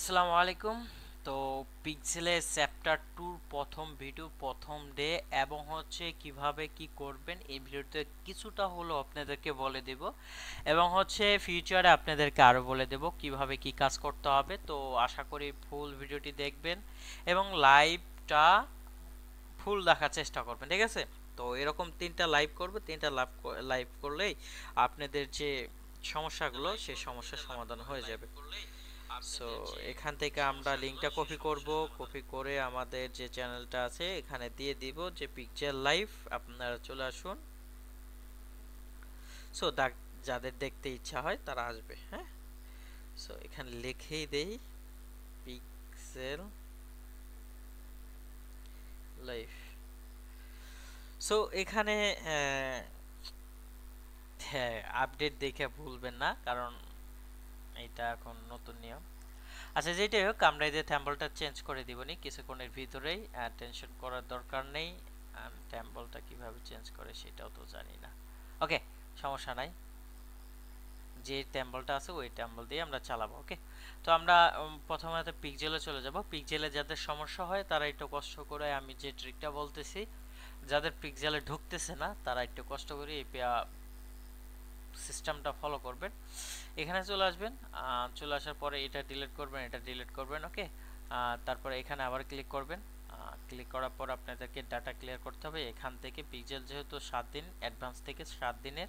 আসসালামু আলাইকুম তো পিক্সেলে চ্যাপ্টার টুর প্রথম ভিডিও প্রথম ডে এবং হচ্ছে কিভাবে কি করবেন এই ভিডিওতে কিছুটা হলো আপনাদেরকে বলে দেব এবং হচ্ছে ফিউচারে আপনাদেরকে আরও বলে দেব কিভাবে কি কাজ করতে হবে তো আশা করি ফুল ভিডিওটি দেখবেন এবং লাইভটা ফুল দেখার চেষ্টা করবেন ঠিক আছে তো এরকম তিনটা লাইভ করবে তিনটা লাইভ লাইভ করলেই আপনাদের যে সমস্যাগুলো সেই সমস্যার সমাধান হয়ে যাবে সো এখান থেকে আমরা লিংকটা কপি করব কপি করে আমাদের যে চ্যানেলটা আছে এখানে দিয়ে দিব যে পিকচার লাইভ আপনারা চলে আসুন সো যাদের দেখতে ইচ্ছা হয় তারা আসবে হ্যাঁ সো এখানে লিখেই দেই পিক্সেল লাইফ সো এখানে হ্যাঁ আপডেট হ্যাঁ, দেখে ভুলবেন না কারণ এটা এখন নতুন নিয়ম আচ্ছা যেটাই হোক আমরা এই যে থ্যাম্বলটা চেঞ্জ করে দিব নি কিছুক্ষণের ভিতরেই টেনশন করার দরকার নেই থ্যাম্বলটা কিভাবে চেঞ্জ করে সেটাও তো জানি না ওকে সমস্যা নাই যে ট্যাম্বলটা আছে ওই ট্যাম্বল দিয়ে আমরা চালাবো ওকে তো আমরা প্রথমে হয়তো পিকজেলে চলে যাব পিকজেলে যাদের সমস্যা হয় তারা একটু কষ্ট করে আমি যে ট্রিকটা বলতেছি যাদের পিকজেলে ঢুকতেছে না তারা একটু কষ্ট করে এই সিস্টেমটা ফলো করবেন এখানে চলে আসবেন চলে আসার পরে এটা ডিলিট করবেন এটা ডিলিট করবেন ওকে তারপরে এখানে আবার ক্লিক করবেন ক্লিক করার পর আপনাদেরকে ডাটা ক্লিয়ার করতে হবে এখান থেকে পিকজেল যেহেতু সাত দিন অ্যাডভান্স থেকে সাত দিনের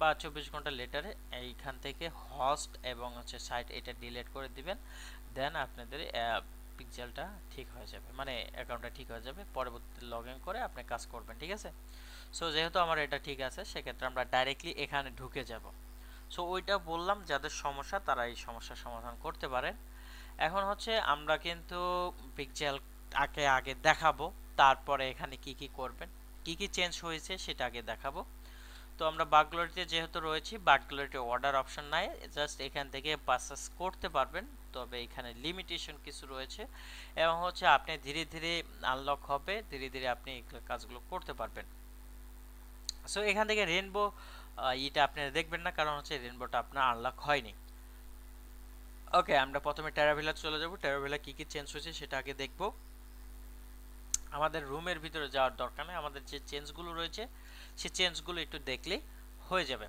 বা চব্বিশ ঘন্টা লেটারে এইখান থেকে হস্ট এবং হচ্ছে সাইট এটা ডিলিট করে দিবেন দেন আপনাদের পিক্সেলটা ঠিক হয়ে যাবে মানে অ্যাকাউন্টটা ঠিক হয়ে যাবে পরবর্তী লগ করে আপনি কাজ করবেন ঠিক আছে সো যেহেতু আমার এটা ঠিক আছে সেক্ষেত্রে আমরা ডাইরেক্টলি এখানে ঢুকে যাব সো ওইটা বললাম যাদের সমস্যা তারা এই সমস্যার সমাধান করতে পারেন এখন হচ্ছে আমরা কিন্তু পিকচেল আগে আগে দেখাবো তারপরে এখানে কি কি করবেন কি কি চেঞ্জ হয়েছে সেটা আগে দেখাবো তো আমরা বাগলোরিতে যেহেতু রয়েছি বাগলোরিতে অর্ডার অপশন নাই জাস্ট এখান থেকে পারচেস করতে পারবেন তবে এখানে লিমিটেশন কিছু রয়েছে এবং হচ্ছে আপনি ধীরে ধীরে আনলক হবে ধীরে ধীরে আপনি কাজগুলো করতে পারবেন সো এখান থেকে রেনবো ইটা আপনারা দেখবেন না কারণ হচ্ছে রেনবোটা আপনার আনলক হয়নি ওকে আমরা প্রথমে টেরাভিলা চলে যাব টেরাভিলা কি কি চেঞ্জ হয়েছে সেটা আগে দেখব আমাদের রুমের ভিতরে যাওয়ার দরকার নেই আমাদের যে চেঞ্জগুলো রয়েছে সে চেঞ্জগুলো একটু দেখলে হয়ে যাবে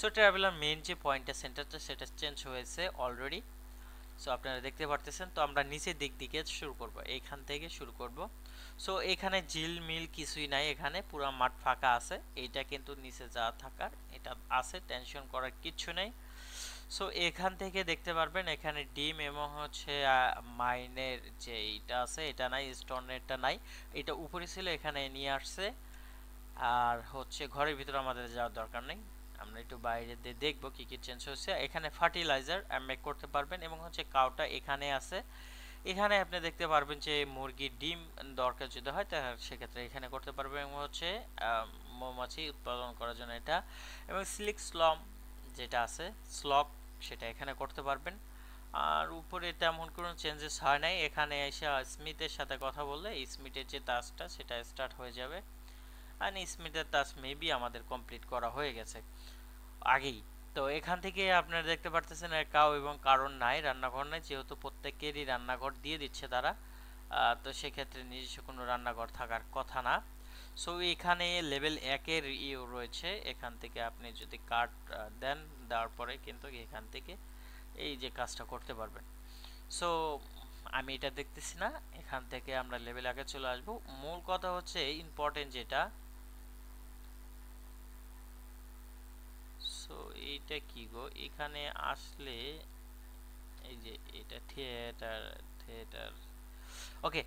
সো ট্রাভেলার মেন যে পয়েন্টটা সেন্টারটা সেটা চেঞ্জ হয়েছে অলরেডি সো আপনারা দেখতে পারতেছেন তো আমরা নিচের দিক দিকে শুরু করব এইখান থেকে শুরু করব সো এখানে জিল মিল কিছুই নাই এখানে পুরো মাঠ ফাঁকা আছে এটা কিন্তু নিচে যা থাকার এটা আছে টেনশন করার কিছু নেই সো এখান থেকে দেখতে পারবেন এখানে ডিম এবং হচ্ছে মাইনের যে এইটা আছে এটা নাই স্টোনেরটা নাই এটা উপরে ছিল এখানে নিয়ে আসছে আর হচ্ছে ঘরের ভিতরে আমাদের যাওয়ার দরকার নেই আমরা একটু বাইরে দিয়ে দেখবো কী কী চেঞ্জ হচ্ছে এখানে ফার্টিলাইজার মেক করতে পারবেন এবং হচ্ছে কাউটা এখানে আছে এখানে আপনি দেখতে পারবেন যে মুরগির ডিম দরকার যদি হয় তাহলে সেক্ষেত্রে এখানে করতে পারবেন এবং হচ্ছে মৌমাছি উৎপাদন করার জন্য এটা এবং স্লিক স্লম যেটা আছে স্লক সেটা এখানে করতে পারবেন আর উপরে তেমন কোনো চেঞ্জেস হয় নাই এখানে এসে স্মিথের সাথে কথা বললে স্মিথের যে তাসটা সেটা স্টার্ট হয়ে যাবে অ্যান্ড স্মিথের তাস মেবি আমাদের কমপ্লিট করা হয়ে গেছে আগেই তো এখান থেকে আপনারা দেখতে পারতেছেন কাউ এবং কারণ নাই রান্নাঘর নাই যেহেতু প্রত্যেকেরই রান্নাঘর দিয়ে দিচ্ছে তারা তো সেক্ষেত্রে নিজস্ব কোনো রান্নাঘর থাকার কথা না সো এখানে লেভেল একের ইউ রয়েছে এখান থেকে আপনি যদি কার্ড দেন দেওয়ার পরে কিন্তু এখান থেকে এই যে কাজটা করতে পারবেন সো আমি এটা দেখতেছি না এখান থেকে আমরা লেভেল আগে চলে আসবো মূল কথা হচ্ছে ইম্পর্টেন্ট যেটা সো এইটা কি গো এখানে আসলে এই যে এটা থিয়েটার থিয়েটার ওকে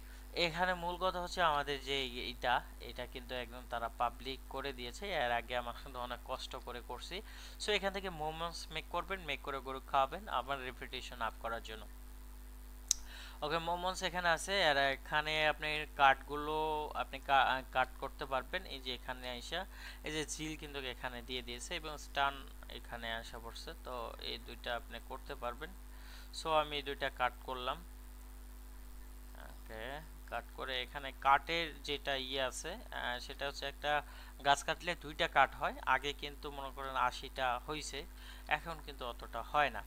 এখানে মূল কথা হচ্ছে আমাদের যে এইটা এটা কিন্তু একদম তারা পাবলিক করে দিয়েছে এর আগে আমার কিন্তু অনেক কষ্ট করে করছি সো এখান থেকে মোমেন্টস মেক করবেন মেক করে গরু খাওয়াবেন আবার রেপুটেশন আপ করার জন্য ওকে মোমোস এখানে আছে আর এখানে আপনি কার্ডগুলো আপনি কাট করতে পারবেন এই যে এখানে আইসা এই যে ঝিল কিন্তু এখানে দিয়ে দিয়েছে এবং স্টান এখানে আসা পড়ছে তো এই দুইটা আপনি করতে পারবেন সো আমি এই দুইটা কাট করলাম ওকে কাট করে এখানে কাটের যেটা ইয়ে আছে সেটা হচ্ছে একটা গাছ কাটলে দুইটা কাট হয় আগে কিন্তু মনে করেন আশিটা হয়েছে এখন কিন্তু অতটা হয় না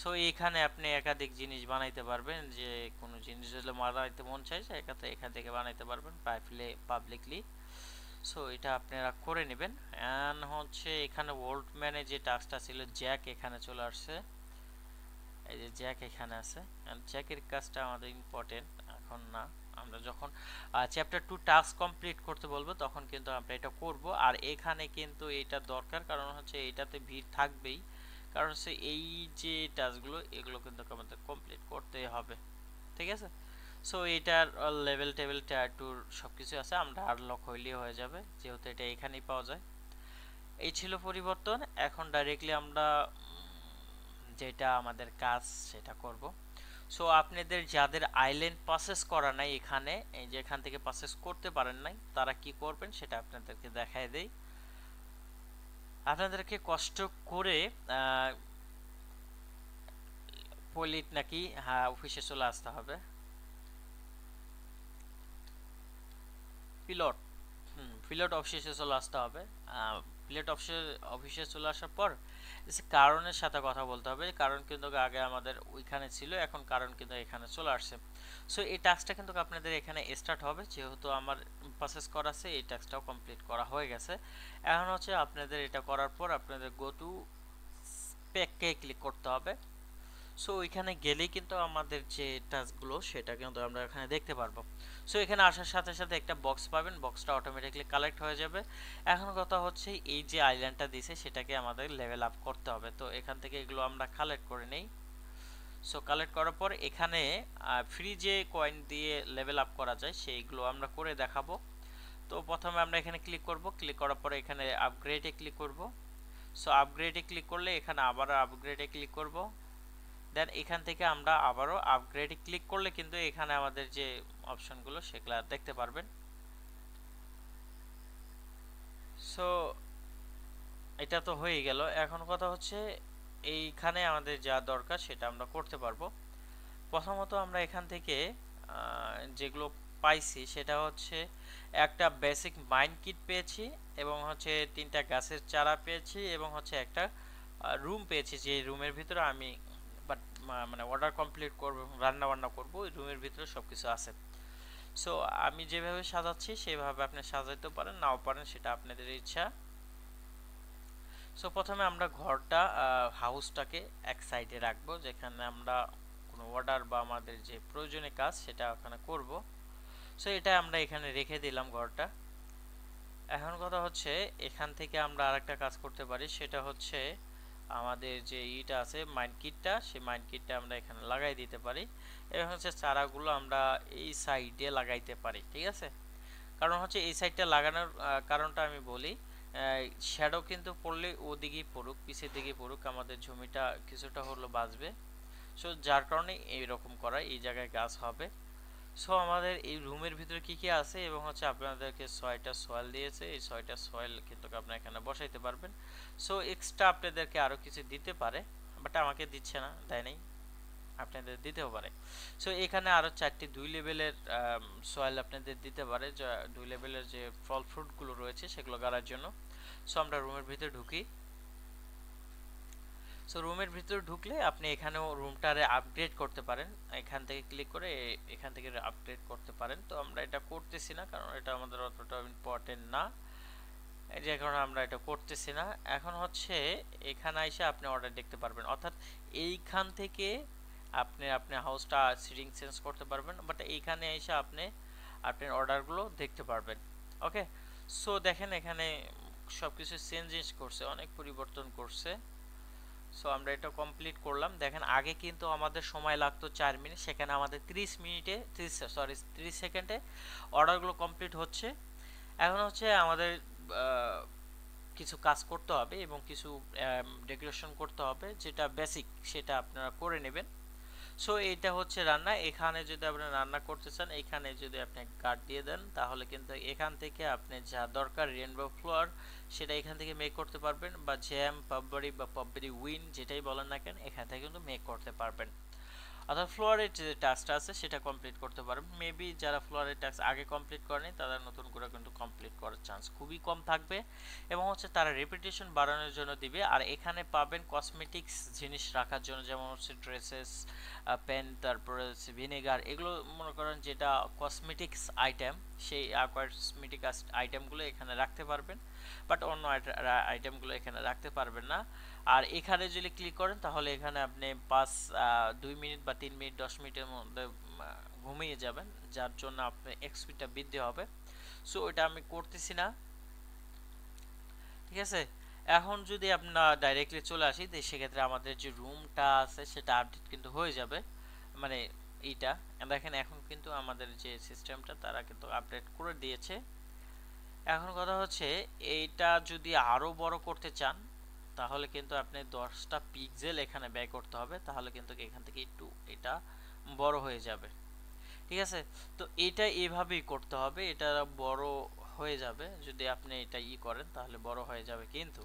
সো এখানে আপনি একাধিক জিনিস বানাইতে পারবেন যে কোনো জিনিস যদি বানাইতে মন চাইছে একাতে এখান থেকে বানাইতে পারবেন পাবলিকলি সো এটা আপনারা করে নেবেন অ্যান্ড হচ্ছে এখানে ওল্ড ম্যানে যে টাস্কটা ছিল জ্যাক এখানে চলে আসছে এই যে জ্যাক এখানে আছে জ্যাকের কাজটা আমাদের ইম্পর্টেন্ট এখন না আমরা যখন চ্যাপ্টার টু টাস্ক কমপ্লিট করতে বলবো তখন কিন্তু আমরা এটা করব আর এখানে কিন্তু এটা দরকার কারণ হচ্ছে এটাতে ভিড় থাকবেই কারণ হচ্ছে এই যে টাচগুলো এগুলো কিন্তু আমাদের কমপ্লিট করতে হবে ঠিক আছে সো এটার লেভেল টেবিল টায়ার টুর সব কিছু আছে আমরা আনলক হইলেই হয়ে যাবে যেহেতু এটা এখানেই পাওয়া যায় এই ছিল পরিবর্তন এখন ডাইরেক্টলি আমরা যেটা আমাদের কাজ সেটা করব সো আপনাদের যাদের আইল্যান্ড পাসেস করা নাই এখানে এই যে এখান থেকে পাসেস করতে পারেন নাই তারা কি করবেন সেটা আপনাদেরকে দেখায় দেয় আপনাদেরকে কষ্ট করে পলিট নাকি হ্যাঁ অফিসে চলে আসতে হবে পিলট হুম পিলট অফিসে চলে আসতে হবে পিলট অফিসে অফিসে চলে আসার পর কারণের সাথে কথা বলতে হবে কারণ কিন্তু আগে আমাদের ওইখানে ছিল এখন কারণ কিন্তু এখানে চলে আসছে সো এই টাস্কটা কিন্তু আপনাদের এখানে স্টার্ট হবে যেহেতু আমার প্রসেস করা আছে এই টাস্কটাও কমপ্লিট করা হয়ে গেছে এখন হচ্ছে আপনাদের এটা করার পর আপনাদের গো টু প্যাককে ক্লিক করতে হবে সো এখানে গেলেই কিন্তু আমাদের যে টাস্কগুলো সেটা কিন্তু আমরা এখানে দেখতে পারবো সো এখানে আসার সাথে সাথে একটা বক্স পাবেন বক্সটা অটোমেটিকলি কালেক্ট হয়ে যাবে এখন কথা হচ্ছে এই যে আইল্যান্ডটা দিছে সেটাকে আমাদের লেভেল আপ করতে হবে তো এখান থেকে এগুলো আমরা কালেক্ট করে নেই সো কালেক্ট করার পর এখানে ফ্রি যে কয়েন দিয়ে লেভেল আপ করা যায় সেইগুলো আমরা করে দেখাবো তো প্রথমে আমরা এখানে ক্লিক করব ক্লিক করার পরে এখানে আপগ্রেডে ক্লিক করব সো আপগ্রেডে ক্লিক করলে এখানে আবার আপগ্রেডে ক্লিক করব দেন এখান থেকে আমরা আবারও আপগ্রেডে ক্লিক করলে কিন্তু এখানে আমাদের যে অপশনগুলো সেগুলো দেখতে পারবেন সো এটা তো হয়ে গেল এখন কথা হচ্ছে এইখানে আমাদের যা দরকার সেটা আমরা করতে পারবো প্রথমত আমরা এখান থেকে যেগুলো পাইছি সেটা হচ্ছে একটা বেসিক মাইন্ড কিট পেয়েছি এবং হচ্ছে তিনটা গাছের চারা পেয়েছি এবং হচ্ছে একটা রুম পেয়েছি যে রুমের ভিতরে আমি বাট মানে অর্ডার কমপ্লিট করবো রান্না বান্না করবো ওই রুমের ভিতরে সব কিছু আছে সো আমি যেভাবে সাজাচ্ছি সেভাবে আপনি সাজাইতে পারেন নাও পারেন সেটা আপনাদের ইচ্ছা সো প্রথমে আমরা ঘরটা হাউসটাকে এক সাইডে রাখবো যেখানে আমরা কোনো অর্ডার বা আমাদের যে প্রয়োজনীয় কাজ সেটা ওখানে করব সো এটা আমরা এখানে রেখে দিলাম ঘরটা এখন কথা হচ্ছে এখান থেকে আমরা আরেকটা কাজ করতে পারি সেটা হচ্ছে আমাদের যে ইটা আছে মাইন্ড কিটটা সেই মাইন্ড কিটটা আমরা এখানে লাগাই দিতে পারি এবং হচ্ছে চারাগুলো আমরা এই সাইডে লাগাইতে পারি ঠিক আছে কারণ হচ্ছে এই সাইডটা লাগানোর কারণটা আমি বলি শ্যাডো কিন্তু পড়লে ওদিকেই পড়ুক পিছের দিকে পড়ুক আমাদের জমিটা কিছুটা হলো বাঁচবে সো যার কারণে এইরকম করা এই জায়গায় গাছ হবে সো আমাদের এই রুমের ভিতরে কি কি আছে এবং হচ্ছে আপনাদেরকে ছয়টা সয়েল দিয়েছে এই ছয়টা সয়েল কিন্তু আপনারা এখানে বসাইতে পারবেন সো এক্সট্রা আপনাদেরকে আরও কিছু দিতে পারে বাট আমাকে দিচ্ছে না তাই নেই আপনাদের দিতেও পারে সো এখানে আরও চারটি দুই লেভেলের সয়েল আপনাদের দিতে পারে দুই লেভেলের যে ফল ফ্রুটগুলো রয়েছে সেগুলো গাড়ার জন্য সো আমরা রুমের ভিতরে ঢুকি সো রুমের ভিতরে ঢুকলে আপনি এখানেও রুমটারে আপগ্রেড করতে পারেন এখান থেকে ক্লিক করে এখান থেকে আপগ্রেড করতে পারেন তো আমরা এটা করতেছি না কারণ এটা আমাদের অতটা ইম্পর্টেন্ট না যে কারণে আমরা এটা করতেছি না এখন হচ্ছে এখানে এসে আপনি অর্ডার দেখতে পারবেন অর্থাৎ এইখান থেকে আপনি আপনি হাউসটা সিটিং চেঞ্জ করতে পারবেন বাট এইখানে এসে আপনি আপনার অর্ডারগুলো দেখতে পারবেন ওকে সো দেখেন এখানে সব কিছু চেঞ্জেস করছে অনেক পরিবর্তন করছে সো আমরা এটা কমপ্লিট করলাম দেখেন আগে কিন্তু আমাদের সময় লাগতো চার মিনিট সেখানে আমাদের 30 মিনিটে 30 সরি 30 সেকেন্ডে অর্ডারগুলো কমপ্লিট হচ্ছে এখন হচ্ছে আমাদের কিছু কাজ করতে হবে এবং কিছু ডেকোরেশন um, করতে হবে যেটা বেসিক সেটা আপনারা করে নেবেন সো এটা হচ্ছে রান্না এখানে যদি আপনি রান্না করতে চান এখানে যদি আপনি কাট দিয়ে দেন তাহলে কিন্তু এখান থেকে আপনি যা দরকার রেনবো ফ্লোয়ার সেটা এখান থেকে মেক করতে পারবেন বা জ্যাম পাববারি বা পাববারি উইন যেটাই বলেন না কেন এখান থেকে কিন্তু মেক করতে পারবেন অর্থাৎ ফ্লোয়ারের যে টাস্কটা আছে সেটা কমপ্লিট করতে পারবেন মেবি যারা ফ্লোয়ারের টাস্ক আগে কমপ্লিট করেনি তারা নতুন করে কিন্তু কমপ্লিট করার চান্স খুবই কম থাকবে এবং হচ্ছে তারা রেপিটেশন বাড়ানোর জন্য দিবে আর এখানে পাবেন কসমেটিক্স জিনিস রাখার জন্য যেমন হচ্ছে ড্রেসেস পেন তারপরে হচ্ছে ভিনেগার এগুলো মনে করেন যেটা কসমেটিক্স আইটেম সেই কসমেটিক আইটেমগুলো এখানে রাখতে পারবেন বাট অন্য আইটেমগুলো এখানে রাখতে পারবেন না আর এখানে যদি ক্লিক করেন তাহলে এখানে আপনি পাঁচ দুই মিনিট বা তিন মিনিট দশ মিনিটের মধ্যে ঘুমিয়ে যাবেন যার জন্য আপনি এক্সপিটা বৃদ্ধি হবে সো ওইটা আমি করতেছি না ঠিক আছে এখন যদি আপনার ডাইরেক্টলি চলে আসি তো সেক্ষেত্রে আমাদের যে রুমটা আছে সেটা আপডেট কিন্তু হয়ে যাবে মানে এইটা দেখেন এখন কিন্তু আমাদের যে সিস্টেমটা তারা কিন্তু আপডেট করে দিয়েছে এখন কথা হচ্ছে এইটা যদি আরও বড় করতে চান তাহলে কিন্তু আপনি দশটা পিক্সেল এখানে ব্যয় করতে হবে তাহলে কিন্তু এখান থেকে একটু এটা বড় হয়ে যাবে ঠিক আছে তো এটা এভাবেই করতে হবে এটা বড় হয়ে যাবে যদি আপনি এটা ই করেন তাহলে বড় হয়ে যাবে কিন্তু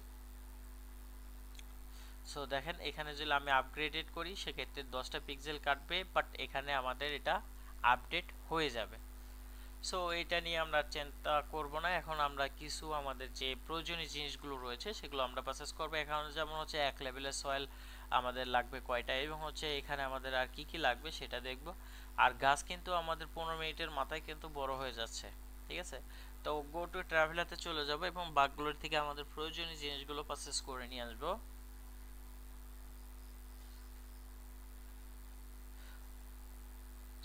সো দেখেন এখানে যদি আমি আপগ্রেডেড করি সেক্ষেত্রে দশটা পিক্সেল কাটবে বাট এখানে আমাদের এটা আপডেট হয়ে যাবে সো এটা নিয়ে আমরা চিন্তা করব না এখন আমরা কিছু আমাদের যে প্রয়োজনীয় জিনিসগুলো রয়েছে সেগুলো আমরা প্রসেস করবো এখানে যেমন হচ্ছে এক লেভেলের সয়েল আমাদের লাগবে কয়টা এবং হচ্ছে এখানে আমাদের আর কি কি লাগবে সেটা দেখব আর গাছ কিন্তু আমাদের পনেরো মিনিটের মাথায় কিন্তু বড় হয়ে যাচ্ছে ঠিক আছে তো গো টু ট্রাভেলাতে চলে যাব এবং বাঘগুলোর থেকে আমাদের প্রয়োজনীয় জিনিসগুলো প্রসেস করে নিয়ে আসবো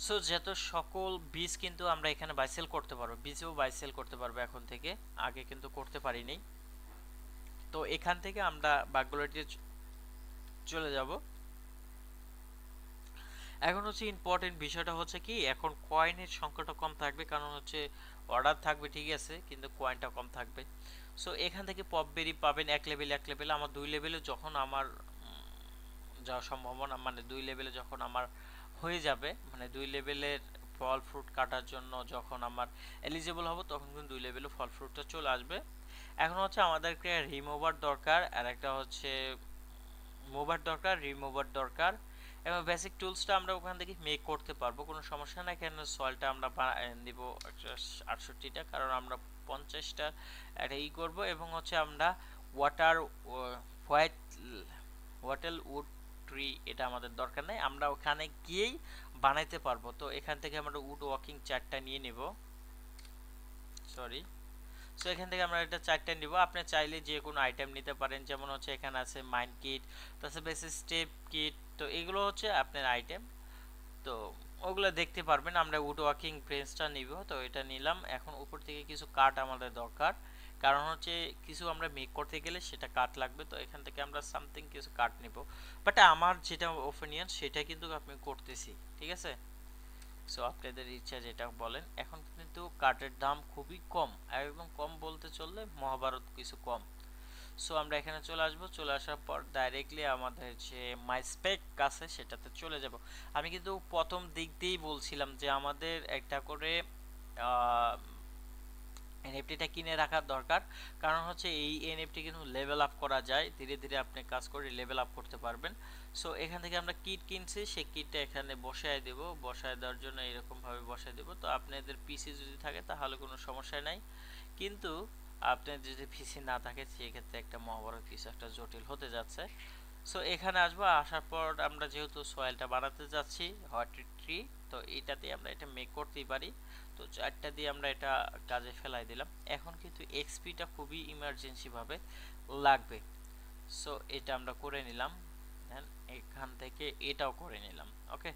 সো যেহেতু সকল বীজ কিন্তু আমরা এখানে বাইসেল করতে পারবো বীজেও বাইসেল করতে পারবো এখন থেকে আগে কিন্তু করতে পারিনি তো এখান থেকে আমরা বাঘগুলোটিতে চলে যাব এখন হচ্ছে ইম্পর্টেন্ট বিষয়টা হচ্ছে কি এখন কয়েনের সংখ্যাটা কম থাকবে কারণ হচ্ছে অর্ডার থাকবে ঠিক আছে কিন্তু কয়েনটা কম থাকবে সো এখান থেকে পপ বেরি পাবেন এক লেভেল এক লেভেল আমার দুই লেভেলে যখন আমার যাওয়া সম্ভাবনা মানে দুই লেভেলে যখন আমার হয়ে যাবে মানে দুই লেভেলের ফল ফ্রুট কাটার জন্য যখন আমার এলিজেবল হব তখন কিন্তু দুই লেভেলের ফল ফ্রুটটা চলে আসবে এখন হচ্ছে আমাদেরকে রিমুভার দরকার আর একটা হচ্ছে মোভার দরকার রিমুভার দরকার এবং বেসিক টুলসটা আমরা ওখান থেকে মেক করতে পারবো কোনো সমস্যা নাই কেন সয়েলটা আমরা দিব আটষট্টিটা কারণ আমরা পঞ্চাশটা একটা ই করবো এবং হচ্ছে আমরা water white water wood tree এটা আমাদের দরকার নেই আমরা ওখানে গিয়েই বানাইতে পারবো তো এখান থেকে আমরা উড ওয়াকিং চারটা নিয়ে নেব সরি সো এখান থেকে আমরা এটা চারটা নিব আপনি চাইলে যে কোনো আইটেম নিতে পারেন যেমন হচ্ছে এখানে আছে মাইন্ড কিট তারপরে বেসিস স্টেপ কিট তো এগুলো হচ্ছে আপনার আইটেম তো ওগুলো দেখতে পারবেন আমরা উড ওয়াকিং ব্রেঞ্চটা নিব তো এটা নিলাম এখন উপর থেকে কিছু কাঠ আমাদের দরকার কারণ হচ্ছে কিছু আমরা মেক করতে গেলে সেটা কাট লাগবে তো এখান থেকে আমরা সামথিং কিছু কাট নিব বাট আমার যেটা ওপিনিয়ন সেটা কিন্তু আমি করতেছি ঠিক আছে সো আপনাদের ইচ্ছা যেটা বলেন এখন কিন্তু কাটের দাম খুবই কম একদম কম বলতে চললে মহাভারত কিছু কম সো আমরা এখানে চলে আসব চলে আসার পর ডাইরেক্টলি আমাদের যে মাই আছে সেটাতে চলে যাব আমি কিন্তু প্রথম দিক দিয়েই বলছিলাম যে আমাদের একটা করে এনএফটিটা কিনে রাখার দরকার কারণ হচ্ছে এই এনএফটি কিন্তু লেভেল আপ করা যায় ধীরে ধীরে আপনি কাজ করে লেভেল আপ করতে পারবেন সো এখান থেকে আমরা কিট কিনছি সেই কিটটা এখানে বসায় দেব বসায় দেওয়ার জন্য এরকমভাবে বসায় দেব তো আপনাদের পিসি যদি থাকে তাহলে কোনো সমস্যা নাই কিন্তু আপনার যদি পিসি না থাকে সেক্ষেত্রে একটা মহাভারত কিছু একটা জটিল হতে যাচ্ছে সো এখানে আসবো আসার পর আমরা যেহেতু সয়েলটা বানাতে যাচ্ছি হট ট্রি তো এইটাতে আমরা এটা মেক করতেই পারি তো চারটা দিয়ে আমরা এটা কাজে ফেলাই দিলাম এখন কিন্তু এক্সপিটা খুবই ইমার্জেন্সিভাবে লাগবে সো এটা আমরা করে নিলাম দেন এখান থেকে এটাও করে নিলাম ওকে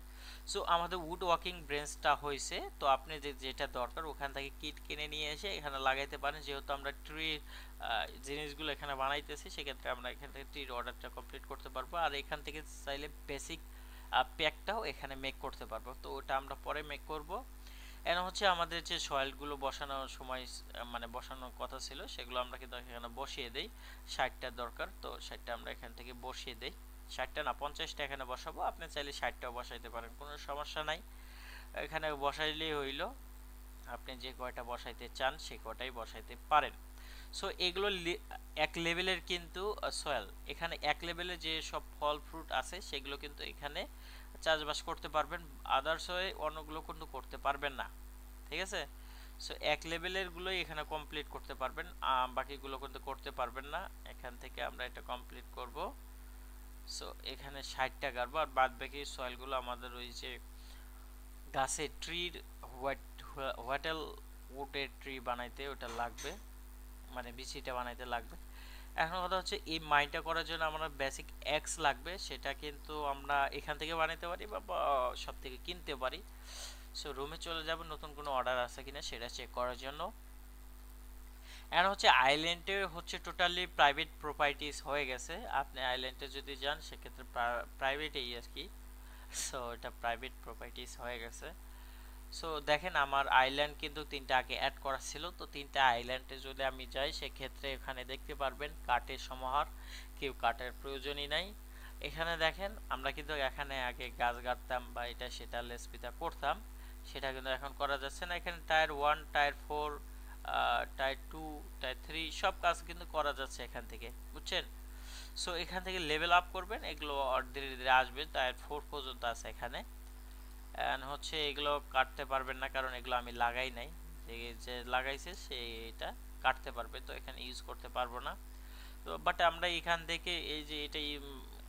সো আমাদের উড ওয়াকিং ব্রেঞ্চটা হয়েছে তো আপনি যে যেটা দরকার ওখান থেকে কিট কিনে নিয়ে এসে এখানে লাগাইতে পারেন যেহেতু আমরা ট্রির জিনিসগুলো এখানে বানাইতেছি সেক্ষেত্রে আমরা এখান থেকে ট্রির অর্ডারটা কমপ্লিট করতে পারবো আর এখান থেকে চাইলে বেসিক প্যাকটাও এখানে মেক করতে পারবো তো ওটা আমরা পরে মেক করবো এন হচ্ছে আমাদের যে সয়েলগুলো বসানোর সময় মানে বসানোর কথা ছিল সেগুলো আমরা কিন্তু এখানে বসিয়ে দেই ষাটটা দরকার তো ষাটটা আমরা এখান থেকে বসিয়ে দেই ষাটটা না পঞ্চাশটা এখানে বসাবো আপনি চাইলে ষাটটাও বসাইতে পারেন কোনো সমস্যা নাই এখানে বসাইলেই হইল আপনি যে কয়টা বসাইতে চান সে কয়টাই বসাইতে পারেন সো এগুলো এক লেভেলের কিন্তু সয়েল এখানে এক লেভেলের যে সব ফল ফ্রুট আছে সেগুলো কিন্তু এখানে চাষবাস করতে পারবেন আদার্স হয়ে অন্যগুলো কিন্তু করতে পারবেন না ঠিক আছে সো এক লেভেলেরগুলোই এখানে কমপ্লিট করতে পারবেন বাকিগুলো কিন্তু করতে পারবেন না এখান থেকে আমরা এটা কমপ্লিট করব সো এখানে ষাটটা গাড়বো আর বাদ বাকি সয়েলগুলো আমাদের ওই যে গাছে ট্রির হোয়াইট হোয়াটেল উটের ট্রি বানাইতে ওটা লাগবে মানে বিচিটা বানাইতে লাগবে এখন কথা হচ্ছে এই মাইনটা করার জন্য আমরা বেসিক এক্স লাগবে সেটা কিন্তু আমরা এখান থেকে বানাতে পারি বা সব থেকে কিনতে পারি সো রুমে চলে যাব নতুন কোনো অর্ডার আছে কিনা সেটা চেক করার জন্য এখন হচ্ছে আইল্যান্ডে হচ্ছে টোটালি প্রাইভেট প্রপার্টিস হয়ে গেছে আপনি আইল্যান্ডে যদি যান সেক্ষেত্রে প্রাইভেটেই আর কি সো এটা প্রাইভেট প্রপার্টিস হয়ে গেছে সো দেখেন আমার আইল্যান্ড কিন্তু তিনটা আগে অ্যাড করা ছিল তো তিনটা আইল্যান্ডে যদি আমি যাই সেক্ষেত্রে এখানে দেখতে পারবেন কাটের সমাহার কেউ কাটের প্রয়োজনই নাই এখানে দেখেন আমরা কিন্তু এখানে আগে গাছ গাড়তাম বা এটা সেটা লেসপিতা করতাম সেটা কিন্তু এখন করা যাচ্ছে না এখানে tier one tier four tier two tier three সব কাজ কিন্তু করা যাচ্ছে এখান থেকে বুঝছেন সো এখান থেকে লেভেল আপ করবেন এগুলো ধীরে ধীরে আসবে টায়ার ফোর পর্যন্ত আছে এখানে অ্যান্ড হচ্ছে এগুলো কাটতে পারবেন না কারণ এগুলো আমি লাগাই নাই যে লাগাইছে সে এটা কাটতে পারবে তো এখানে ইউজ করতে পারবো না তো বাট আমরা এখান থেকে এই যে এটা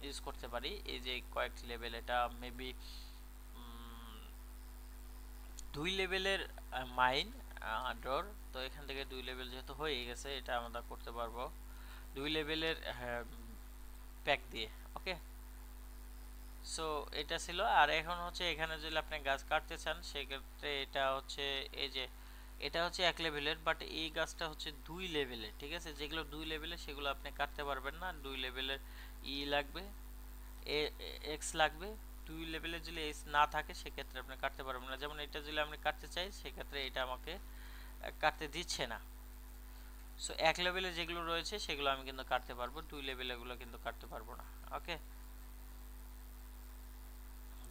ইউজ করতে পারি এই যে কয়েকটি লেভেল এটা মেবি দুই লেভেলের মাইন ডোর তো এখান থেকে দুই লেভেল যেহেতু হয়ে গেছে এটা আমরা করতে পারবো দুই লেভেলের প্যাক দিয়ে ওকে সো এটা ছিল আর এখন হচ্ছে এখানে যদি আপনি গাছ কাটতে চান সেক্ষেত্রে এটা হচ্ছে এই যে এটা হচ্ছে এক লেভেলের বাট এই গাছটা হচ্ছে দুই লেভেলে ঠিক আছে যেগুলো দুই লেভেলে সেগুলো আপনি কাটতে পারবেন না দুই লেভেলের ই লাগবে এক্স লাগবে দুই লেভেলে যদি এস না থাকে সেক্ষেত্রে আপনি কাটতে পারবেন না যেমন এটা যদি আপনি কাটতে চাই সেক্ষেত্রে এটা আমাকে কাটতে দিচ্ছে না সো এক লেভেলে যেগুলো রয়েছে সেগুলো আমি কিন্তু কাটতে পারবো দুই লেভেলেগুলো কিন্তু কাটতে পারবো না ওকে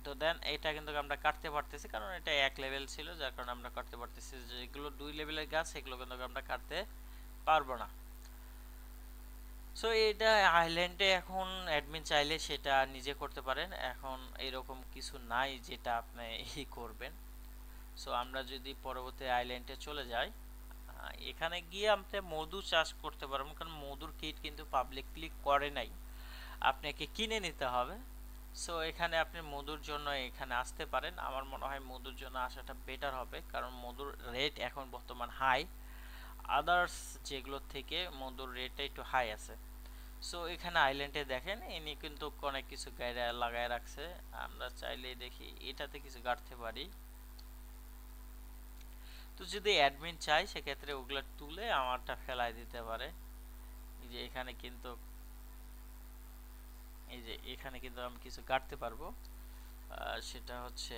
তো দেন এটা কিন্তু আমরা কাটতে পারতেছি কারণ এটা এক লেভেল ছিল যার কারণে আমরা কাটতে পারতেছি যেগুলো দুই লেভেলের গাছ সেগুলো কিন্তু আমরা কাটতে পারবো না সো এটা আইল্যান্ডে এখন অ্যাডমিন চাইলে সেটা নিজে করতে পারেন এখন এরকম কিছু নাই যেটা আপনি ই করবেন সো আমরা যদি পরবর্তী আইল্যান্ডে চলে যাই এখানে গিয়ে আমি মধু চাষ করতে পারবো কারণ মধুর কিট কিন্তু পাবলিকলি করে নাই আপনাকে কিনে নিতে হবে সো এখানে আপনি মধুর জন্য এখানে আসতে পারেন আমার মনে হয় মধুর জন্য আসাটা বেটার হবে কারণ মধুর রেট এখন বর্তমান হাই আদার্স যেগুলো থেকে মধুর রেটটা একটু হাই আছে সো এখানে আইল্যান্ডে দেখেন ইনি কিন্তু অনেক কিছু গাড়ি লাগায় রাখছে আমরা চাইলে দেখি এটাতে কিছু গাড়তে পারি তো যদি অ্যাডমিন চাই সেক্ষেত্রে ওগুলো তুলে আমারটা ফেলাই দিতে পারে যে এখানে কিন্তু এই যে এখানে কিন্তু আমি কিছু কাটতে পারবো সেটা হচ্ছে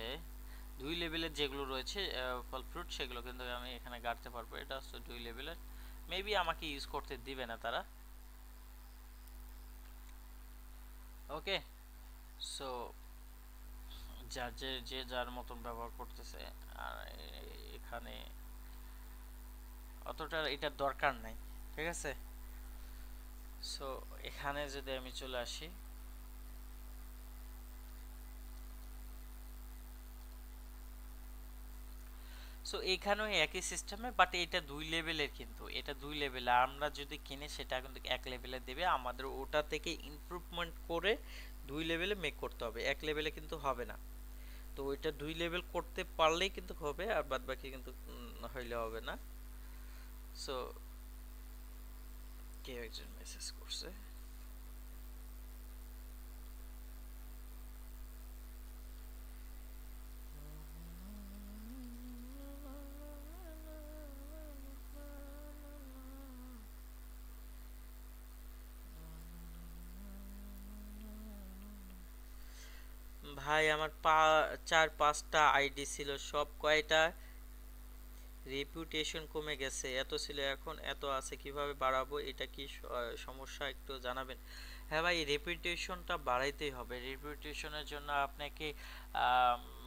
দুই লেভেলের যেগুলো রয়েছে ফল ফ্রুট সেগুলো কিন্তু আমি এখানে কাটতে পারবো এটা হচ্ছে দুই লেভেলের মেবি আমাকে ইউজ করতে দিবে না তারা ওকে সো যার যে যে যার মতন ব্যবহার করতেছে আর এখানে অতটা এটা দরকার নাই ঠিক আছে সো এখানে যদি আমি চলে আসি সো এখানেও একই সিস্টেমে বাট এটা দুই লেভেলের কিন্তু এটা দুই লেভেলে আমরা যদি কিনে সেটা কিন্তু এক লেভেলে দেবে আমাদের ওটা থেকে ইম্প্রুভমেন্ট করে দুই লেভেলে মেক করতে হবে এক লেভেলে কিন্তু হবে না তো এটা দুই লেভেল করতে পারলেই কিন্তু হবে আর বাদ বাকি কিন্তু হইলে হবে না সো কেউ একজন মেসেজ করছে ভাই আমার পা চার পাঁচটা আইডি ছিল সব কয়টা রেপুটেশন কমে গেছে এত ছিল এখন এত আছে কিভাবে বাড়াবো এটা কি সমস্যা একটু জানাবেন হ্যাঁ ভাই রেপুটেশনটা বাড়াইতেই হবে রেপুটেশনের জন্য আপনাকে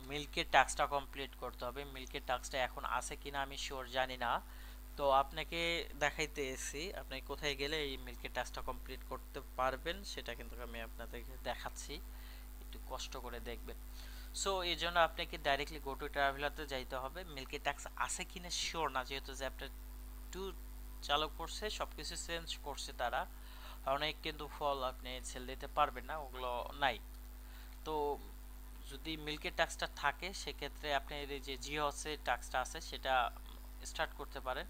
মিল্কের টাস্কটা কমপ্লিট করতে হবে মিল্কের টাস্কটা এখন আছে কিনা আমি শিওর জানি না তো আপনাকে দেখাইতে এসেছি আপনি কোথায় গেলে এই মিল্কের টাস্কটা কমপ্লিট করতে পারবেন সেটা কিন্তু আমি আপনাদেরকে দেখাচ্ছি কষ্ট করে দেখবে সো এই জন্য আপনাকে ডাইরেক্টলি গো টু ট্রাভেলারতে যাইতে হবে মিল্কি ট্যাক্স আছে কিনা শিওর না যেহেতু চ্যাপ্টার টু চালু করছে সব কিছু চেঞ্জ করছে তারা অনেক কিন্তু ফল আপনি সেল দিতে পারবেন না ওগুলো নাই তো যদি মিল্কের ট্যাক্সটা থাকে সেক্ষেত্রে আপনার যে জি জিওসের ট্যাক্সটা আছে সেটা স্টার্ট করতে পারেন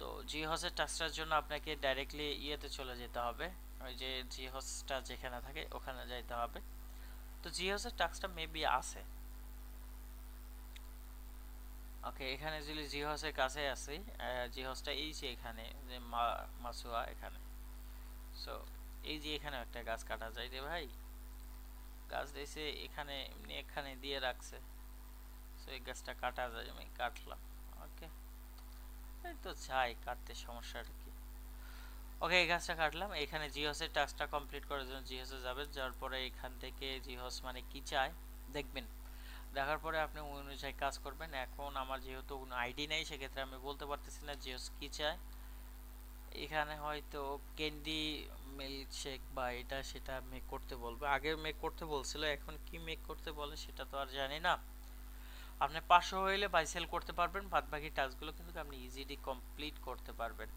তো জি জিহসের ট্যাক্সটার জন্য আপনাকে ডাইরেক্টলি ইয়েতে চলে যেতে হবে ওই যে জি হসটা যেখানে থাকে ওখানে যাইতে হবে তো জিওজের টাস্কটা মেবি আছে ওকে এখানে যদি জিহসের কাছে আসি জিহসটা এই যে এখানে যে মাসুয়া এখানে সো এই যে এখানে একটা গাছ কাটা যায় রে ভাই গাছ দিয়েছে এখানে এমনি এখানে দিয়ে রাখছে সো এই গাছটা কাটা যায় আমি কাটলাম ওকে এই তো যাই কাটতে সমস্যাটা ওকে এই কাজটা কাটলাম এখানে জিওসের টাস্কটা কমপ্লিট করার জন্য জিওসে যাবেন যাওয়ার পরে এখান থেকে জিওস মানে কি চায় দেখবেন দেখার পরে আপনি ওই অনুযায়ী কাজ করবেন এখন আমার যেহেতু কোনো আইডি নেই সেক্ষেত্রে আমি বলতে পারতেছি না জিওস কি চায় এখানে হয়তো ক্যান্ডি মিল্কশেক বা এটা সেটা মেক করতে বলবে আগে মেক করতে বলছিল এখন কি মেক করতে বলে সেটা তো আর জানি না আপনি পাঁচশো হইলে বাই সেল করতে পারবেন বাদ বাকি টাস্কগুলো কিন্তু আপনি ইজিলি কমপ্লিট করতে পারবেন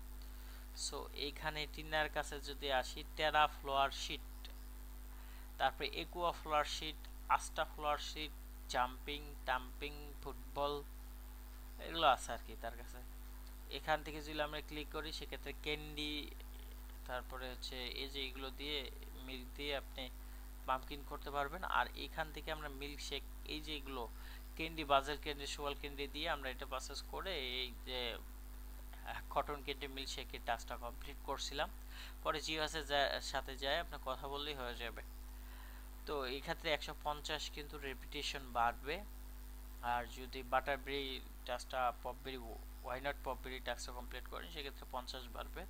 সো এইখানে টিনার কাছে যদি আসি টেরা ফ্লোয়ার শিট তারপরে aqua flower sheet aster flower sheet jumping টাম্পিং ফুটবল এগুলো আছে আর কি তার কাছে এখান থেকে যদি আমরা ক্লিক করি সেক্ষেত্রে ক্যান্ডি তারপরে হচ্ছে এই যে এগুলো দিয়ে মিল্ক দিয়ে আপনি পাম্পকিন করতে পারবেন আর এখান থেকে আমরা মিল্ক শেক এই যে এগুলো ক্যান্ডি বাজার ক্যান্ডি সোয়াল ক্যান্ডি দিয়ে আমরা এটা প্রসেস করে এই যে কটন কেটে মিলশেকের টাস্কটা কমপ্লিট করছিলাম পরে আছে সাথে যায় আপনার কথা বললেই হয়ে যাবে তো ক্ষেত্রে একশো পঞ্চাশ কিন্তু রেপিটেশন বাড়বে আর যদি বাটারবেরি টাচটা পপবেরি ওয়াই নট পপবেরি টাস্কটা কমপ্লিট করেন সেক্ষেত্রে পঞ্চাশ বাড়বে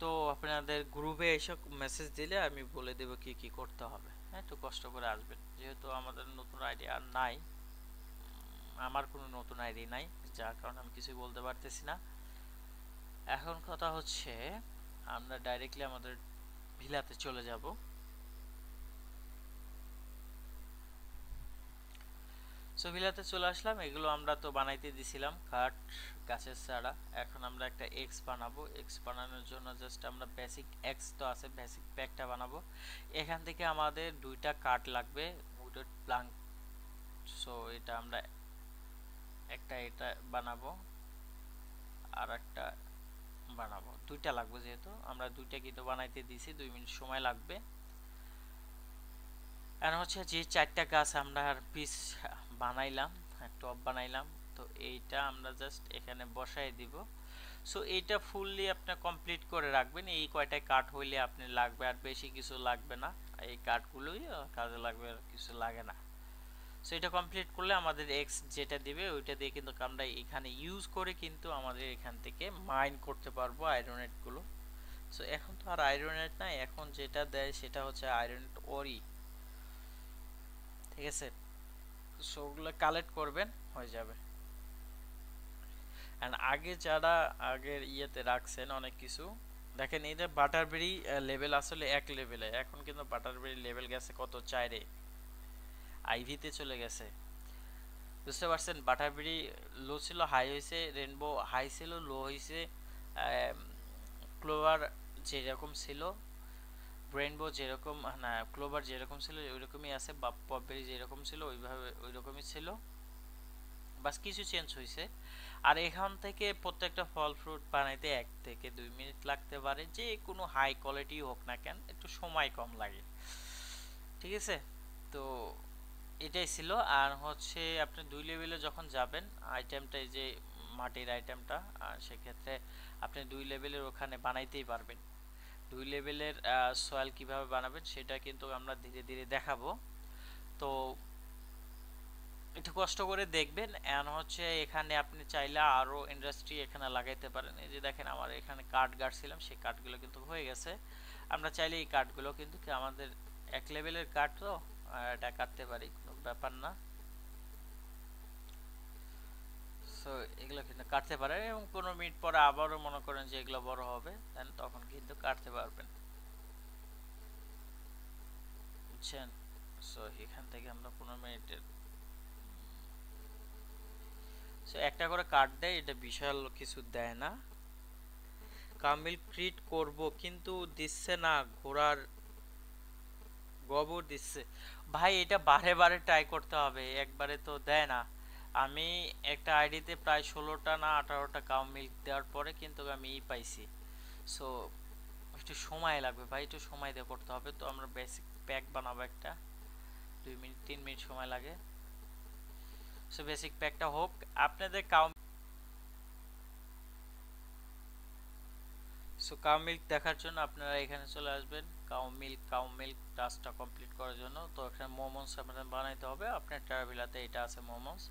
তো আপনাদের গ্রুপে এসব মেসেজ দিলে আমি বলে দেবো কি কি করতে হবে হ্যাঁ একটু কষ্ট করে আসবেন যেহেতু আমাদের নতুন আইডি আর নাই আমার কোনো নতুন আইডি নাই যার কারণে আমি কিছুই বলতে পারতেছি না এখন কথা হচ্ছে আমরা ডাইরেক্টলি আমাদের ভিলাতে চলে যাব সো ভিলাতে চলে আসলাম এগুলো আমরা তো বানাইতে দিছিলাম কাঠ গাছের ছাড়া এখন আমরা একটা এক্স বানাবো এক্স বানানোর জন্য জাস্ট আমরা বেসিক এক্স তো আছে বেসিক প্যাকটা বানাবো এখান থেকে আমাদের দুইটা কাঠ লাগবে উডের প্লাঙ্ক সো এটা আমরা একটা এটা বানাবো আর একটা বানাবো দুইটা লাগবে যেহেতু আমরা দুইটা কিন্তু বানাইতে দিছি দুই মিনিট সময় লাগবে আর হচ্ছে যে চারটা গাছ আমরা পিস বানাইলাম টপ বানাইলাম তো এইটা আমরা জাস্ট এখানে বসাই দিব সো এইটা ফুললি আপনি কমপ্লিট করে রাখবেন এই কয়টায় কাট হইলে আপনি লাগবে আর বেশি কিছু লাগবে না এই কাঠগুলোই কাজে লাগবে আর কিছু লাগে না সো এটা কমপ্লিট করলে আমাদের এক্স যেটা দেবে ওইটা দিয়ে কিন্তু আমরা এখানে ইউজ করে কিন্তু আমাদের এখান থেকে মাইন করতে পারবো আয়রনেটগুলো সো এখন তো আর আয়রনেট নাই এখন যেটা দেয় সেটা হচ্ছে আয়রনেট ওরি ঠিক আছে সো ওগুলো কালেক্ট করবেন হয়ে যাবে অ্যান্ড আগে যারা আগের ইয়েতে রাখছেন অনেক কিছু দেখেন এটা বাটারবেরি লেভেল আসলে এক লেভেলে এখন কিন্তু বাটারবেরি লেভেল গেছে কত চাইরে আইভিতে চলে গেছে বুঝতে পারছেন বাটারবেরি লো ছিল হাই হয়েছে রেনবো হাই ছিল লো হয়েছে ক্লোভার যেরকম ছিল রেনবো যেরকম না ক্লোভার যেরকম ছিল রকমই আছে বা পপবেরি যেরকম ছিল ওইভাবে ওইরকমই ছিল বাস কিছু চেঞ্জ হয়েছে আর এখান থেকে প্রত্যেকটা ফল ফ্রুট বানাইতে এক থেকে দুই মিনিট লাগতে পারে যে কোনো হাই কোয়ালিটি হোক না কেন একটু সময় কম লাগে ঠিক আছে তো এটাই ছিল আর হচ্ছে আপনি দুই লেভেলে যখন যাবেন আইটেমটা এই যে মাটির আইটেমটা আর সেক্ষেত্রে আপনি দুই লেভেলের ওখানে বানাইতেই পারবেন দুই লেভেলের সয়েল কিভাবে বানাবেন সেটা কিন্তু আমরা ধীরে ধীরে দেখাবো তো একটু কষ্ট করে দেখবেন এন হচ্ছে এখানে আপনি চাইলে আরও ইন্ডাস্ট্রি এখানে লাগাইতে পারেন এই যে দেখেন আমার এখানে কাঠ গাড়ছিলাম সেই কাঠগুলো কিন্তু হয়ে গেছে আমরা চাইলে এই কাঠগুলো কিন্তু আমাদের এক লেভেলের কাঠ তো এটা কাটতে পারি ব্যাপার না সো এগুলো কিন্তু কাটতে পারে এবং পনেরো মিনিট পরে আবারও মনে করেন যে এগুলো বড় হবে দেন তখন কিন্তু কাটতে পারবেন বুঝছেন সো এখান থেকে আমরা পনেরো মিনিটের সো একটা করে কাট দেয় এটা বিশাল কিছু দেয় না কামিল ক্রিট করব কিন্তু দিচ্ছে না ঘোড়ার গোবর দিচ্ছে ভাই এটা বারে বারে ট্রাই করতে হবে একবারে তো দেয় না আমি একটা আইডিতে প্রায় ষোলোটা না আঠারোটা কাউ মিল্ক দেওয়ার পরে কিন্তু আমি ই পাইছি সো একটু সময় লাগবে ভাই একটু সময় দিয়ে করতে হবে তো আমরা বেসিক প্যাক বানাবো একটা দুই মিনিট তিন মিনিট সময় লাগে সো বেসিক প্যাকটা হোক আপনাদের কাউ সো কাউ মিল্ক দেখার জন্য আপনারা এখানে চলে আসবেন কাউ মিল্ক কাউ মিল্ক টাস্কটা কমপ্লিট করার জন্য তো এখানে মোমোস আপনাদের বানাইতে হবে আপনার ট্রাভেলাতে এটা আছে মোমোস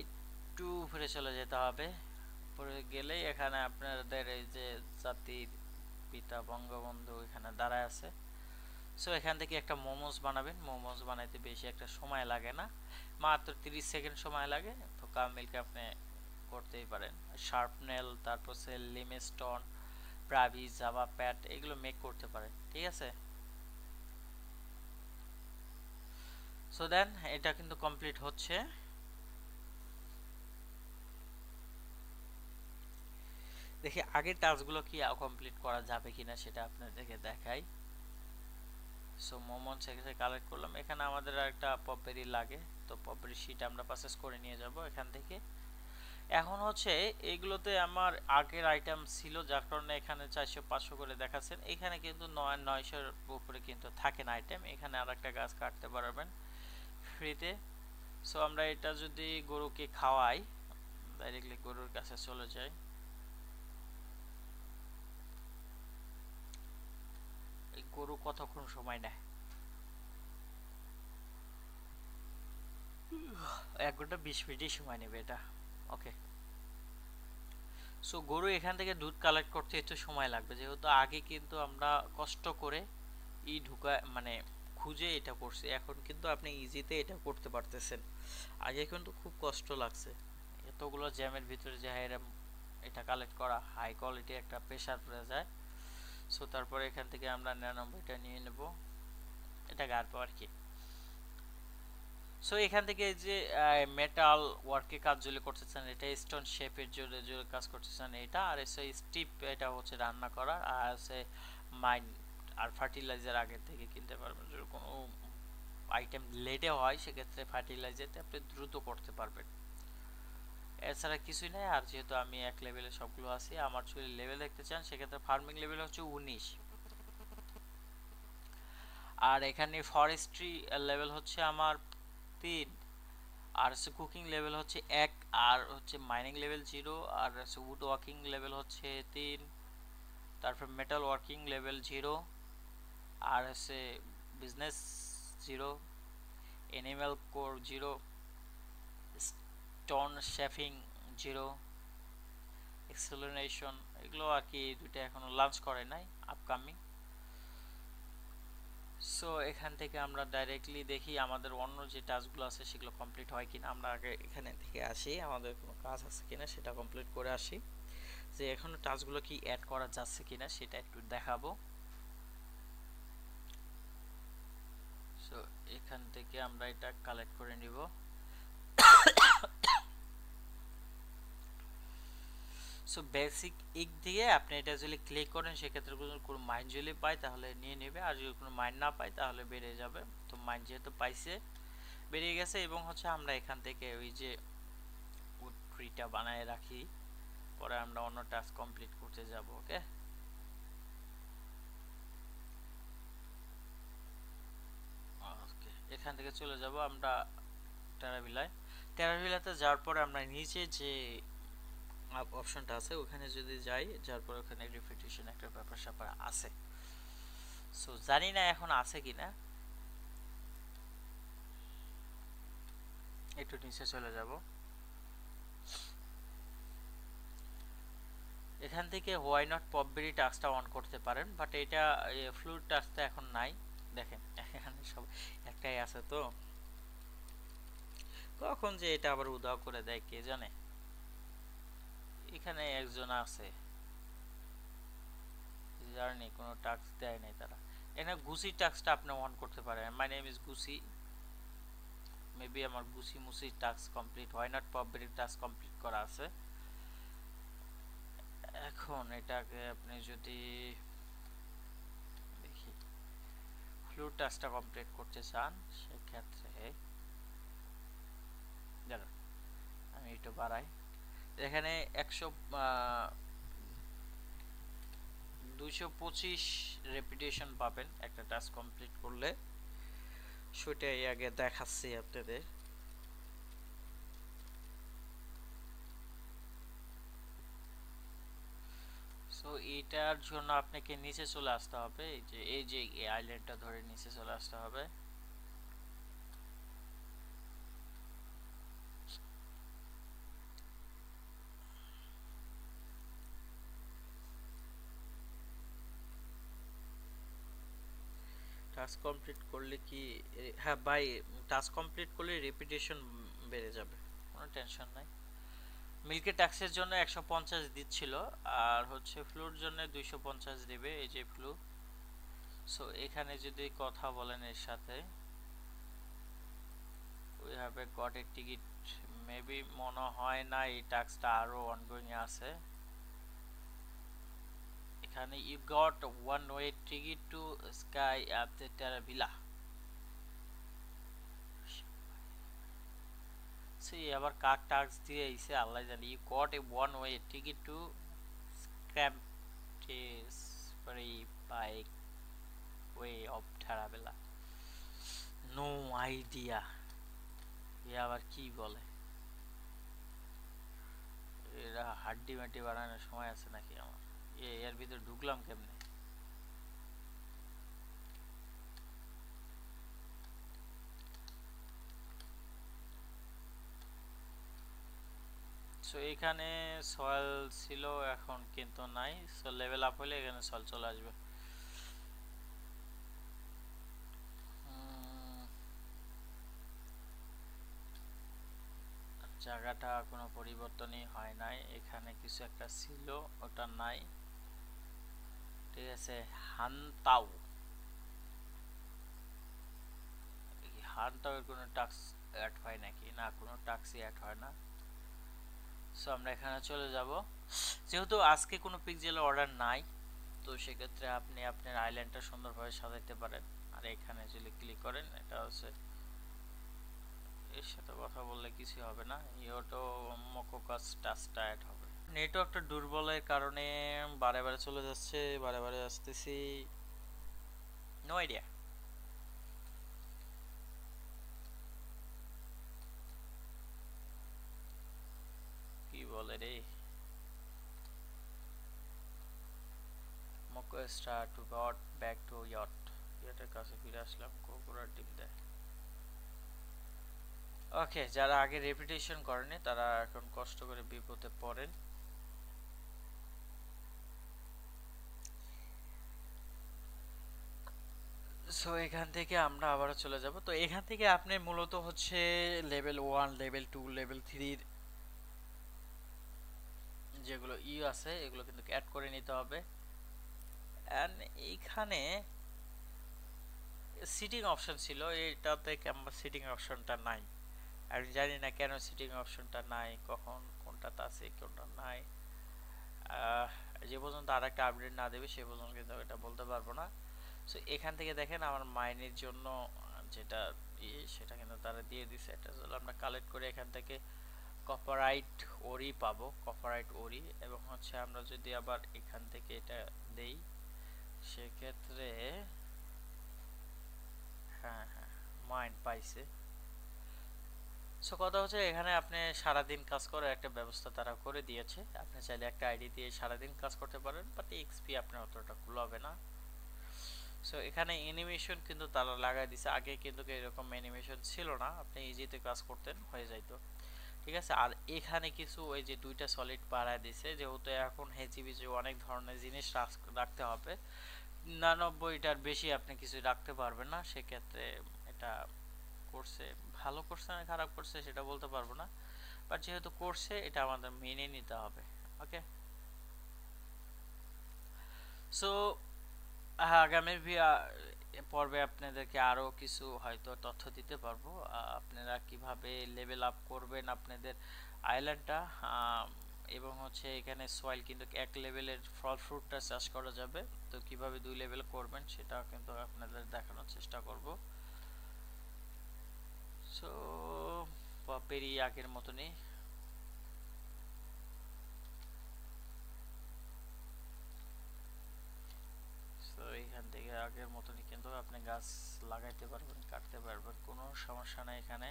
একটু উপরে চলে যেতে হবে উপরে গেলেই এখানে আপনাদের এই যে জাতির পিতা বঙ্গবন্ধু এখানে দাঁড়ায় আছে সো এখান থেকে একটা মোমোস বানাবেন মোমোস বানাইতে বেশি একটা সময় লাগে না মাত্র 30 সেকেন্ড সময় লাগে তো মিল্ক আপনি করতেই পারেন শার্পনেল তারপর সে লিমস্টোন ব্রাভি জাভা প্যাট এগুলো মেক করতে পারে ঠিক আছে সো দেন এটা কিন্তু কমপ্লিট হচ্ছে দেখি আগের টাস্কগুলো কি কমপ্লিট করা যাবে কিনা সেটা আপনাদেরকে দেখাই সো মোমন সেখানে কালেক্ট করলাম এখানে আমাদের একটা পপেরি লাগে তো পপেরি শিট আমরা প্রসেস করে নিয়ে যাব এখান থেকে এখন হচ্ছে এগুলোতে আমার আগের আইটেম ছিল যার কারণে এখানে চারশো পাঁচশো করে দেখাচ্ছেন এখানে কিন্তু নয় নয়শোর উপরে কিন্তু থাকে না আইটেম এখানে আর একটা গাছ কাটতে পারবেন ফ্রিতে সো আমরা এটা যদি গরুকে খাওয়াই ডাইরেক্টলি গরুর কাছে চলে যাই গরু কতক্ষণ সময় নেয় এক ঘন্টা বিশ মিনিটই সময় নেবে এটা ওকে সো গরু এখান থেকে দুধ কালেক্ট করতে একটু সময় লাগবে যেহেতু আগে কিন্তু আমরা কষ্ট করে ই ঢুকা মানে খুঁজে এটা করছি এখন কিন্তু আপনি ইজিতে এটা করতে পারতেছেন আগে কিন্তু খুব কষ্ট লাগছে এতগুলো জ্যামের ভিতরে যে এরা এটা কালেক্ট করা হাই কোয়ালিটি একটা প্রেশার পড়ে যায় সো তারপরে এখান থেকে আমরা নিরানব্বইটা নিয়ে নেব এটা গাড়বো আর কি সো এখান থেকে যে মেটাল ওয়ার্কে কাজ জুলে করতেছেন এটা স্টোন শেপের জুড়ে জুড়ে কাজ করতেছেন এটা আর এসে স্টিপ এটা হচ্ছে রান্না করার আর আছে মাইন আর ফার্টিলাইজার আগে থেকে কিনতে পারবেন যদি কোনো আইটেম লেটে হয় সেক্ষেত্রে ফার্টিলাইজারটা আপনি দ্রুত করতে পারবেন এছাড়া কিছুই নাই আর যেহেতু আমি এক লেভেলে সবগুলো আছি আমার যদি লেভেল দেখতে চান সেক্ষেত্রে ফার্মিং লেভেল হচ্ছে উনিশ আর এখানে ফরেস্ট্রি লেভেল হচ্ছে আমার তিন আর হচ্ছে কুকিং লেভেল হচ্ছে এক আর হচ্ছে মাইনিং লেভেল জিরো আর হচ্ছে উড ওয়ার্কিং লেভেল হচ্ছে তিন তারপর মেটাল ওয়ার্কিং লেভেল জিরো আর হচ্ছে business zero animal core zero stone shaping zero acceleration এগুলো আর কি দুইটা এখনও লঞ্চ করে নাই আপকামিং সো এখান থেকে আমরা ডাইরেক্টলি দেখি আমাদের অন্য যে টাস্কগুলো আছে সেগুলো কমপ্লিট হয় কিনা আমরা আগে এখানে থেকে আসি আমাদের কোনো কাজ আছে কিনা সেটা কমপ্লিট করে আসি যে এখন টাস্কগুলো কি অ্যাড করা যাচ্ছে কিনা সেটা একটু দেখাবো সো এখান থেকে আমরা এটা কালেক্ট করে নিবো সো বেসিক এক দিয়ে আপনি এটা যদি ক্লিক করেন সেক্ষেত্রে কোনো মাইন্ড যদি পায় তাহলে নিয়ে নেবে আর যদি কোনো মাইন্ড না পায় তাহলে বেড়ে যাবে তো মাইন্ড যেহেতু পাইছে বেরিয়ে গেছে এবং হচ্ছে আমরা এখান থেকে ওই যে উড ট্রিটা বানায় রাখি পরে আমরা অন্য টাস্ক কমপ্লিট করতে যাব ওকে এখান থেকে চলে যাব আমরা টেরাভিলায় টেরাভিলাতে যাওয়ার পরে আমরা নিচে যে অপশনটা আছে ওখানে যদি যাই যার পর ওখানে রিপিটেশন একটা ব্যাপার স্যাপার আছে সো জানি না এখন আছে কি না একটু নিচে চলে যাব এখান থেকে হোয়াই নট পপবেরি টাস্কটা অন করতে পারেন বাট এটা ফ্লুড টাস্কটা এখন নাই দেখেন এখানে সব একটাই আছে তো কখন যে এটা আবার উদাহ করে দেয় কে জানে এখানে একজন আছে জার্নি কোনো দেয় নাই তারা এখানে আপনি অন করতে পারেন মাই নেম ইজ মেবি আমার মুসি কমপ্লিট হয় নট পাবলিক কমপ্লিট করা আছে এখন এটাকে আপনি যদি দেখি ফ্লু টাস্কটা কমপ্লিট করতে চান সেক্ষেত্রে আমি এটা বাড়াই এখানে একশো দুশো পঁচিশ রেপিটেশন পাবেন একটা টাস্ক কমপ্লিট করলে সেটাই আগে দেখাচ্ছি আপনাদের সো এটার জন্য আপনাকে নিচে চলে আসতে হবে যে এই যে আইল্যান্ডটা ধরে নিচে চলে আসতে হবে টাস্ক কমপ্লিট করলে কি হ্যাঁ বাই টাস্ক কমপ্লিট করলে রেপিটেশন বেড়ে যাবে কোনো টেনশন নাই মিল্কে ট্যাক্সের জন্য একশো পঞ্চাশ দিচ্ছিল আর হচ্ছে ফ্লুর জন্য দুইশো পঞ্চাশ দেবে এই যে ফ্লু সো এখানে যদি কথা বলেন এর সাথে we have a got a ticket maybe মনে হয় না এই টাস্কটা আরও অনগোয়িং আছে এখানে you got one way ticket to sky app the Terravilla সেই আবার কাক টাক্স দিয়ে এসে আল্লাহ জানি you got a one way ticket to স্ক্র্যাম্পটেসরি bike way of Terravilla no idea এ আবার কি বলে এরা হাড্ডি মাটি বাড়ানোর সময় আছে নাকি আমার এর ভিতরে ঢুকলাম কেমনে সো এখানে সয়েল ছিল এখন কিন্তু নাই সো লেভেল আপ হলে এখানে সয়েল চলে আসবে জায়গাটা কোনো পরিবর্তনই হয় নাই এখানে কিছু একটা ছিল ওটা নাই ঠিক আছে হানতাও হানতাও এর কোনো টাক্স অ্যাড হয় নাকি না কোনো টাক্সই অ্যাড হয় না সো আমরা এখানে চলে যাব যেহেতু আজকে কোনো পিকজেলের অর্ডার নাই তো সেক্ষেত্রে আপনি আপনার আইল্যান্ডটা সুন্দরভাবে সাজাইতে পারেন আর এখানে যদি ক্লিক করেন এটা হচ্ছে এর সাথে কথা বললে কিছু হবে না মকো কাজ টাস্টা অ্যাড হবে নেটওয়ার্কটা দুর্বলের কারণে বারে বারে চলে যাচ্ছে বারে বারে আসতেছি নো আইডিয়া কি বলে রে মকো star to got back to yacht ইয়টের কাছে ফিরে আসলাম কোকোরার ডিম দেয় ওকে যারা আগে রেপিটেশন করেনি তারা এখন কষ্ট করে বিপদে পড়েন সো এখান থেকে আমরা আবারও চলে যাব তো এখান থেকে আপনি মূলত হচ্ছে level one level two level থ্রির যেগুলো ই e আছে এগুলো কিন্তু অ্যাড করে নিতে হবে অ্যান্ড এইখানে সিটিং অপশন ছিল এটাতে আমার সিটিং অপশনটা নাই আমি জানি না কেন সিটিং অপশনটা নাই কখন কোনটাতে আছে কোনটা নাই যে পর্যন্ত আর একটা আপডেট না দেবে সে পর্যন্ত কিন্তু এটা বলতে পারবো না সো এখান থেকে দেখেন আমার মাইনের জন্য যেটা ইয়ে সেটা কিন্তু তারা দিয়ে দিছে এটা হলো আমরা কালেক্ট করে এখান থেকে কপারাইট ওরি পাবো কপারাইট ওরি এবং হচ্ছে আমরা যদি আবার এখান থেকে এটা দেই সেক্ষেত্রে হ্যাঁ হ্যাঁ মাইন পাইছে সো কথা হচ্ছে এখানে আপনি সারাদিন কাজ করার একটা ব্যবস্থা তারা করে দিয়েছে আপনি চাইলে একটা আইডি দিয়ে সারাদিন কাজ করতে পারেন বাট এক্সপি আপনার অতটা কুলাবে না সো এখানে অ্যানিমেশন কিন্তু তারা লাগাই দিছে আগে কিন্তু এরকম অ্যানিমেশন ছিল না আপনি ইজিতে কাজ করতেন হয়ে যাইতো ঠিক আছে আর এখানে কিছু ওই যে দুইটা সলিড বাড়ায় দিছে যেহেতু এখন হেঁচি হেচিবিচি অনেক ধরনের জিনিস রাখতে হবে নিরানব্বইটার বেশি আপনি কিছু রাখতে পারবেন না সেক্ষেত্রে এটা করছে ভালো করছে না খারাপ করছে সেটা বলতে পারবো না বাট যেহেতু করছে এটা আমাদের মেনে নিতে হবে ওকে সো হ্যাঁ, আগামী পর্বে আপনাদেরকে আরও কিছু হয়তো তথ্য দিতে পারবো আপনারা কিভাবে লেভেল আপ করবেন আপনাদের আইল্যান্ডটা এবং হচ্ছে এখানে সয়েল কিন্তু এক লেভেলের ফল ফ্রুটটা চাষ করা যাবে তো কিভাবে দুই লেভেল করবেন সেটা কিন্তু আপনাদের দেখানোর চেষ্টা করব সো পেরি আগের মতনই আগের মতনই কিন্তু আপনি গাছ লাগাইতে পারবেন কাটতে পারবেন কোনো সমস্যা নাই এখানে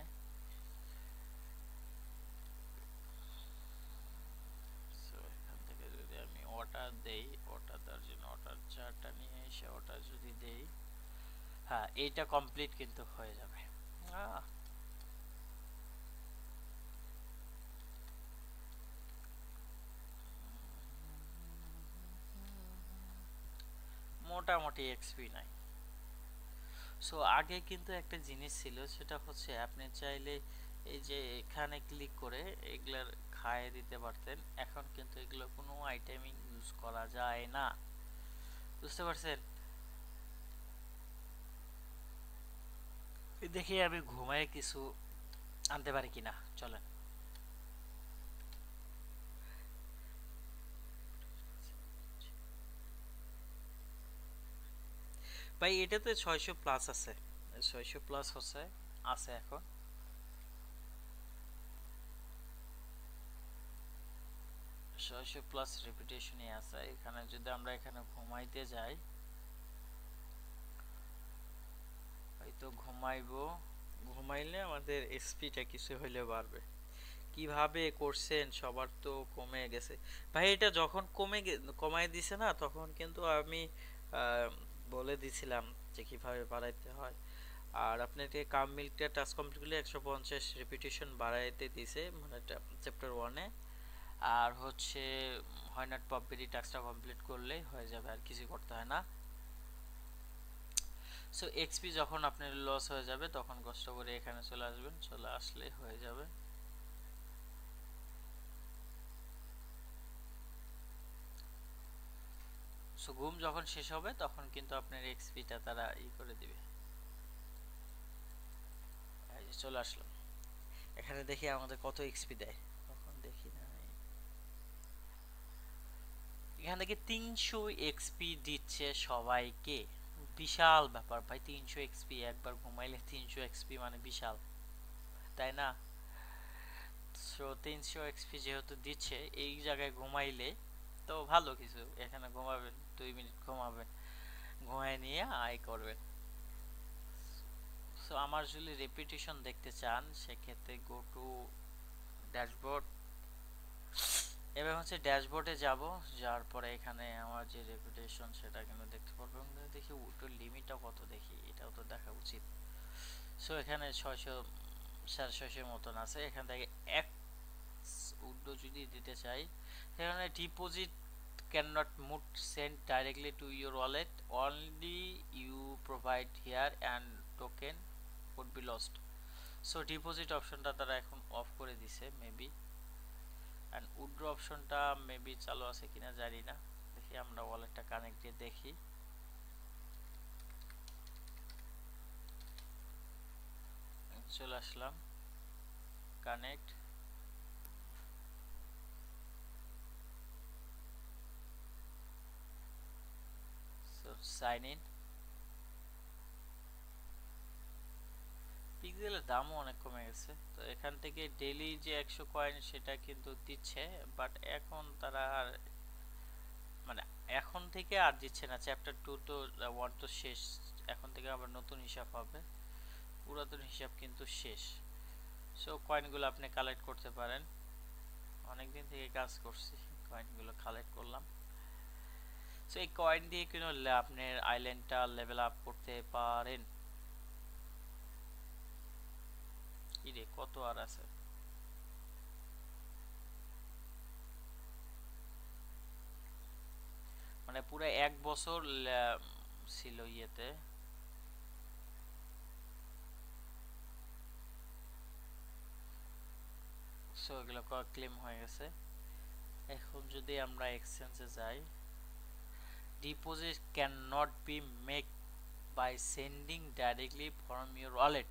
দেই জন্য চারটা নিয়ে এসে যদি দেই হ্যাঁ এইটা কমপ্লিট কিন্তু হয়ে যাবে হ্যাঁ মোটামুটি এক্সপি নাই সো আগে কিন্তু একটা জিনিস ছিল সেটা হচ্ছে আপনি চাইলে এই যে এখানে ক্লিক করে এগুলার খায় দিতে পারতেন এখন কিন্তু এগুলো কোনো আইটেমিং ইউজ করা যায় না বুঝতে পারছেন দেখি আমি ঘুমায় কিছু আনতে পারি কিনা চলেন ভাই এটাতে ছয়শো প্লাস আছে ছয়শো প্লাস হচ্ছে আছে এখন ছয়শো প্লাস রেপিটেশনই আছে এখানে যদি আমরা এখানে ঘুমাইতে যাই হয়তো ঘুমাইব ঘুমাইলে আমাদের এসপিটা কিছু হইলে বাড়বে কিভাবে করছেন সবার তো কমে গেছে ভাই এটা যখন কমে কমাই দিছে না তখন কিন্তু আমি বলে দিছিলাম যে কিভাবে বাড়াইতে হয় আর আপনাকে কাম মিল্কটা টাচ কমপ্লিট করলে একশো পঞ্চাশ রিপিটেশন বাড়াইতে দিছে মানে চ্যাপ্টার ওয়ানে আর হচ্ছে হয় নট পপিডি টাস্কটা কমপ্লিট করলে হয়ে যাবে আর কিছু করতে হয় না সো এক্সপি যখন আপনার লস হয়ে যাবে তখন কষ্ট করে এখানে চলে আসবেন চলে আসলে হয়ে যাবে সো ঘুম যখন শেষ হবে তখন কিন্তু আপনার এক্সপিটা তারা ই করে দিবে চলে আসলো এখানে দেখি আমাদের কত এক্সপি দেয় তখন দেখি না এখান থেকে তিনশো এক্সপি দিচ্ছে সবাইকে বিশাল ব্যাপার ভাই তিনশো এক্সপি একবার ঘুমাইলে তিনশো এক্সপি মানে বিশাল তাই না সো তিনশো এক্সপি যেহেতু দিচ্ছে এই জায়গায় ঘুমাইলে তো ভালো কিছু এখানে ঘুমাবেন দুই মিনিট ঘুমাবেন ঘুমায় নিয়ে আয় করবেন সো আমার যদি রেপিটেশন দেখতে চান সেক্ষেত্রে গো টু ড্যাশবোর্ড এবার হচ্ছে ড্যাশবোর্ডে যাব যাওয়ার পরে এখানে আমার যে রেপুটেশন সেটা কিন্তু দেখতে পারবো দেখি ওটার লিমিটটা কত দেখি এটাও তো দেখা উচিত সো এখানে ছয়শো সাড়ে ছয়শোর মতন আছে এখান থেকে এক উড্ডো যদি দিতে চাই সেখানে deposit cannot move send directly to your wallet only you provide here and token would be lost so deposit option অপশনটা তারা এখন অফ করে দিছে মেবি অ্যান্ড উড্রো অপশনটা মেবি চালু আছে কিনা জানি না দেখি আমরা ওয়ালেটটা কানেক্ট দিয়ে দেখি চলে আসলাম কানেক্ট সাইন ইন পিক্সেলের দামও অনেক কমে গেছে তো এখান থেকে ডেলি যে একশো কয়েন সেটা কিন্তু দিচ্ছে বাট এখন তারা আর মানে এখন থেকে আর দিচ্ছে না চ্যাপ্টার টু তো ওয়ান uh, তো শেষ এখন থেকে আবার নতুন হিসাব হবে পুরাতন হিসাব কিন্তু শেষ সো কয়েনগুলো আপনি কালেক্ট করতে পারেন অনেক দিন থেকে কাজ করছি কয়েনগুলো কালেক্ট করলাম সো এই কয়েন দিয়ে কেন আপনার আইল্যান্ডটা লেভেল আপ করতে পারেন ইরে কত আর আছে মানে পুরো এক বছর ছিল ইয়েতে সো এগুলো ক্লেম হয়ে গেছে এখন যদি আমরা এক্সচেঞ্জে যাই deposit cannot be made by sending directly from your wallet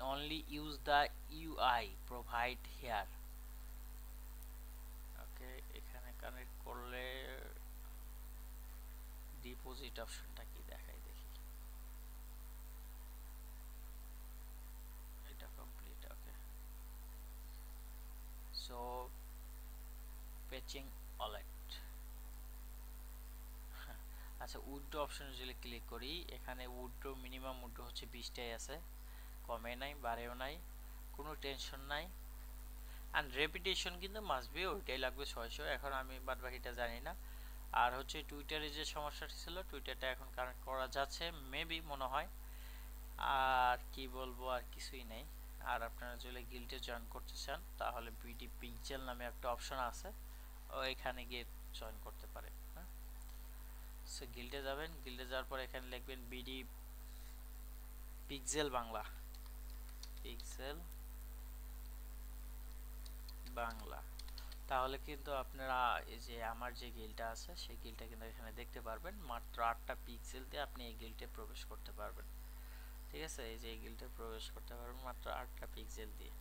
only use the UI provide here okay এখানে কানেক্ট করলে ডিপোজিট অপশনটা কি দেখায় দেখি এটা complete. Okay. So, fetching wallet. আচ্ছা উড্রো অপশান যদি ক্লিক করি এখানে উড্রো মিনিমাম উড্রো হচ্ছে বিশটাই আছে কমে নাই বাড়েও নাই কোনো টেনশন নাই আর রেপিটেশন কিন্তু মাসবে ওইটাই লাগবে ছয়শো এখন আমি বাদ বাকিটা জানি না আর হচ্ছে টুইটারে যে সমস্যাটি ছিল টুইটারটা এখন কানেক্ট করা যাচ্ছে মেবি মনে হয় আর কি বলবো আর কিছুই নেই আর আপনারা যদি গিল্ডে জয়েন করতে চান তাহলে বিডি পিকজেল নামে একটা অপশন আছে এখানে গিয়ে জয়েন করতে পারেন সো গিল্ডে যাবেন গিল্ডে যাওয়ার পর এখানে লিখবেন BD pixel Bangla pixel Bangla তাহলে কিন্তু আপনারা এই যে আমার যে গিলটা আছে সেই গিলটা কিন্তু এখানে দেখতে পারবেন মাত্র আটটা পিক্সেল দিয়ে আপনি এই গিলটে প্রবেশ করতে পারবেন ঠিক আছে এই যে এই গিলটে প্রবেশ করতে পারবেন মাত্র আটটা পিক্সেল দিয়ে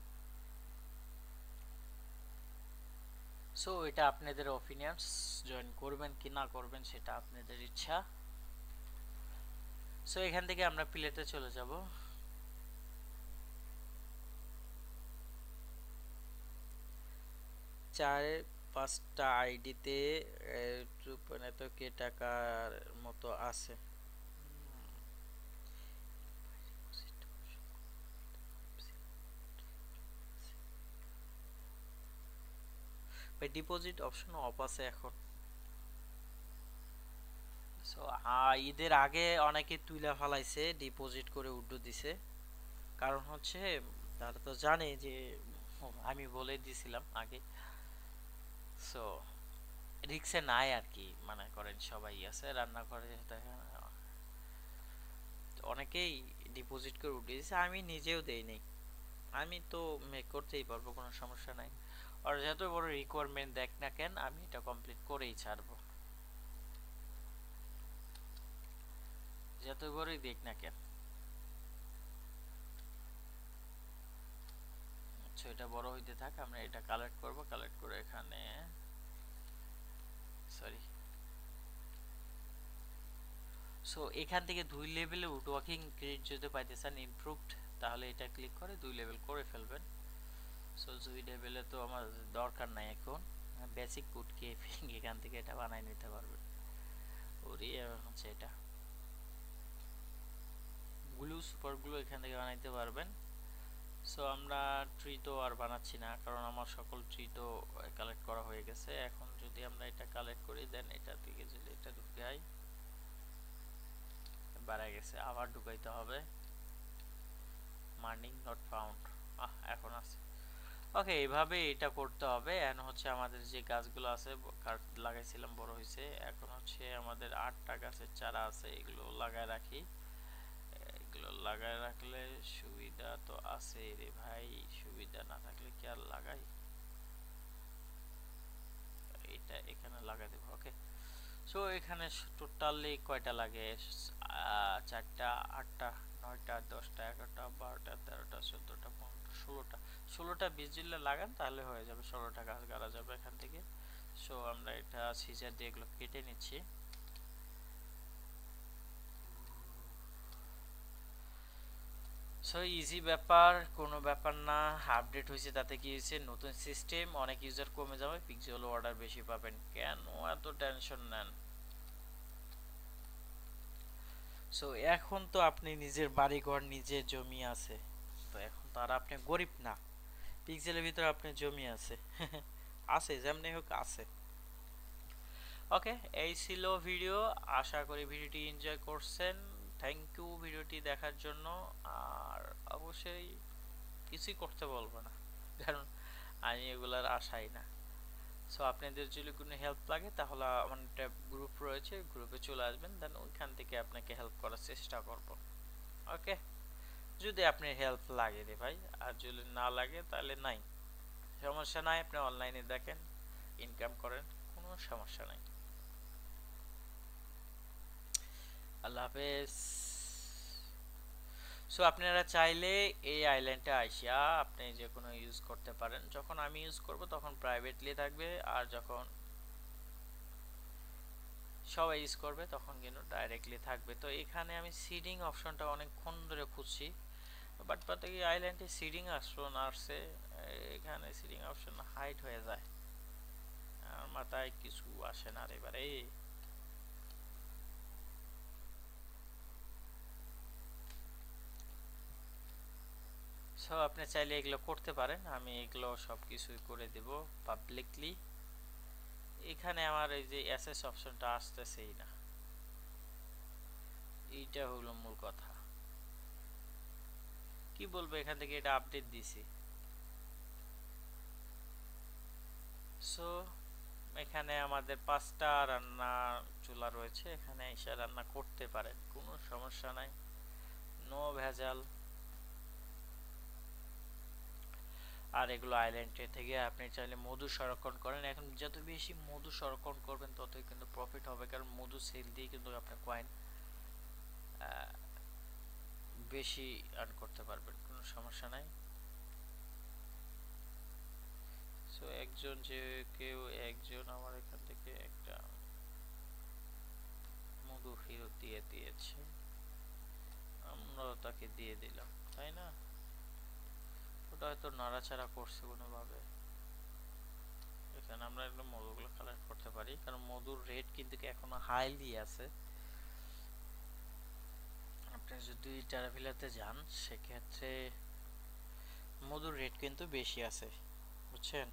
সো এটা আপনাদের অপিনিয়ন্স জয়েন করবেন কি না করবেন সেটা আপনাদের ইচ্ছা সো এখান থেকে আমরা প্লেটে চলে যাব চার পাঁচটা আইডিতে এত কে টাকার মতো আছে ভাই ডিপোজিট অপশনও অফ আছে এখন সো ঈদের আগে অনেকে তুইলা ফালাইছে ডিপোজিট করে উড্ডু দিছে কারণ হচ্ছে তারা তো জানে যে আমি বলে দিছিলাম আগে সো রিক্সে নাই আর কি মানে করেন সবাই আছে রান্না করে অনেকেই ডিপোজিট করে উঠে আমি নিজেও দেই নাই আমি তো মেক করতেই পারবো কোনো সমস্যা নাই আর যত বড় রিকোয়ারমেন্ট দেখ না কেন আমি এটা কমপ্লিট করেই ছাড়ব যত বড়ই দেখ না কেন আচ্ছা এটা বড় হইতে থাক আমরা এটা কালেক্ট করব কালেক্ট করে এখানে সরি সো এখান থেকে দুই লেভেলে উড ওয়াকিং গ্রিড যদি পাইতে চান ইমপ্রুভড তাহলে এটা ক্লিক করে দুই লেভেল করে ফেলবেন তো আমার দরকার নাই এখন বেসিক কোড এখান থেকে এটা নিতে পারবে হচ্ছে এটা গ্লু এখান থেকে বানাইতে পারবেন সো আমরা ট্রি তো আর বানাচ্ছি না কারণ আমার সকল ট্রি তো কালেক্ট করা হয়ে গেছে এখন যদি আমরা এটা কালেক্ট করি দেন এটা থেকে যদি এটা ঢুকাই বাড়া গেছে আবার ঢুকাইতে হবে মার্নিং নট ফাউন্ড আহ এখন আছে ওকে এইভাবে এটা করতে হবে অ্যান্ড হচ্ছে আমাদের যে গাছগুলো আছে কাঠ লাগাইছিলাম বড় হয়েছে এখন হচ্ছে আমাদের আটটা গাছের চারা আছে এগুলো লাগায় রাখি এগুলো লাগায় রাখলে সুবিধা তো আছে রে ভাই সুবিধা না থাকলে কি আর লাগাই এটা এখানে লাগাই দেবো ওকে সো এখানে টোটালি কয়টা লাগে চারটা আটটা নয়টা দশটা এগারোটা বারোটা তেরোটা চোদ্দোটা পনেরো ষোলোটা বীজ জুড়লে লাগান তাহলে হয়ে যাবে ষোলোটা গাছ গাড়া যাবে এখান থেকে সো আমরা এটা সিজার দিয়ে এগুলো কেটে নিচ্ছি সো ইজি ব্যাপার কোনো ব্যাপার না আপডেট হয়েছে তাতে কি হয়েছে নতুন সিস্টেম অনেক ইউজার কমে যাবে পিক্সেল অর্ডার বেশি পাবেন কেন এত টেনশন নেন সো এখন তো আপনি নিজের বাড়ি ঘর নিজের জমি আছে তো এখন তো আর আপনি গরিব না পিক্সেলের ভিতরে আপনার জমি আছে আছে যেমনি হোক আছে ওকে এই ছিল ভিডিও আশা করি ভিডিওটি এনজয় করছেন থ্যাংক ইউ ভিডিওটি দেখার জন্য আর অবশ্যই কিছুই করতে বলবো না কারণ আমি এগুলার আশাই না সো আপনাদের যদি কোনো হেল্প লাগে তাহলে আমার একটা গ্রুপ রয়েছে গ্রুপে চলে আসবেন দেন ওইখান থেকে আপনাকে হেল্প করার চেষ্টা করব ওকে যদি আপনি হেল্প লাগে রে ভাই আর যদি না লাগে তাহলে নাই সমস্যা নাই আপনি অনলাইনে দেখেন ইনকাম করেন কোনো সমস্যা নাই আল্লাহ হাফেজ সো আপনারা চাইলে এই আইল্যান্ডে আইসিয়া আপনি যে কোনো ইউজ করতে পারেন যখন আমি ইউজ করব তখন প্রাইভেটলি থাকবে আর যখন সবাই ইউজ করবে তখন কিন্তু ডাইরেক্টলি থাকবে তো এখানে আমি সিডিং অপশনটা অনেকক্ষণ ধরে খুঁজছি বাট পাতে কি আইল্যান্ডে সিডিং অপশন আসছে এখানে সিডিং অপশন হাইট হয়ে যায় আর মাথায় কিছু আসে না রে এবারে সো আপনি চাইলে এগুলো করতে পারেন আমি এগুলো সব কিছুই করে দেব পাবলিকলি এখানে আমার এই যে এসএস অপশনটা আসতেছেই না এইটা হলো মূল কথা কি বলবো এখান থেকে এটা আপডেট দিছি সো এখানে আমাদের পাঁচটা রান্না চুলা রয়েছে এখানে এসে রান্না করতে পারেন কোনো সমস্যা নাই নো ভেজাল আর এগুলো আইল্যান্ডে থেকে আপনি চাইলে মধু সংরক্ষণ করেন এখন যত বেশি মধু সংরক্ষণ করবেন ততই কিন্তু প্রফিট হবে কারণ মধু সেল দিয়ে কিন্তু আপনি কয়েন বেশি আর্ন করতে পারবেন কোনো সমস্যা নাই সো একজন যে কেউ একজন আমার এখান থেকে একটা মধু ফেরত দিয়ে দিয়েছে আমরা তাকে দিয়ে দিলাম তাই না হালকা হয়তো নাড়াচাড়া করছে কোনোভাবে এখানে আমরা এগুলো মধুগুলো কালার করতে পারি কারণ মধুর রেট কিন্তু এখনো হাইলি আছে আপনি যদি ট্যারাভিলাতে যান সেক্ষেত্রে মধুর রেট কিন্তু বেশি আছে বুঝছেন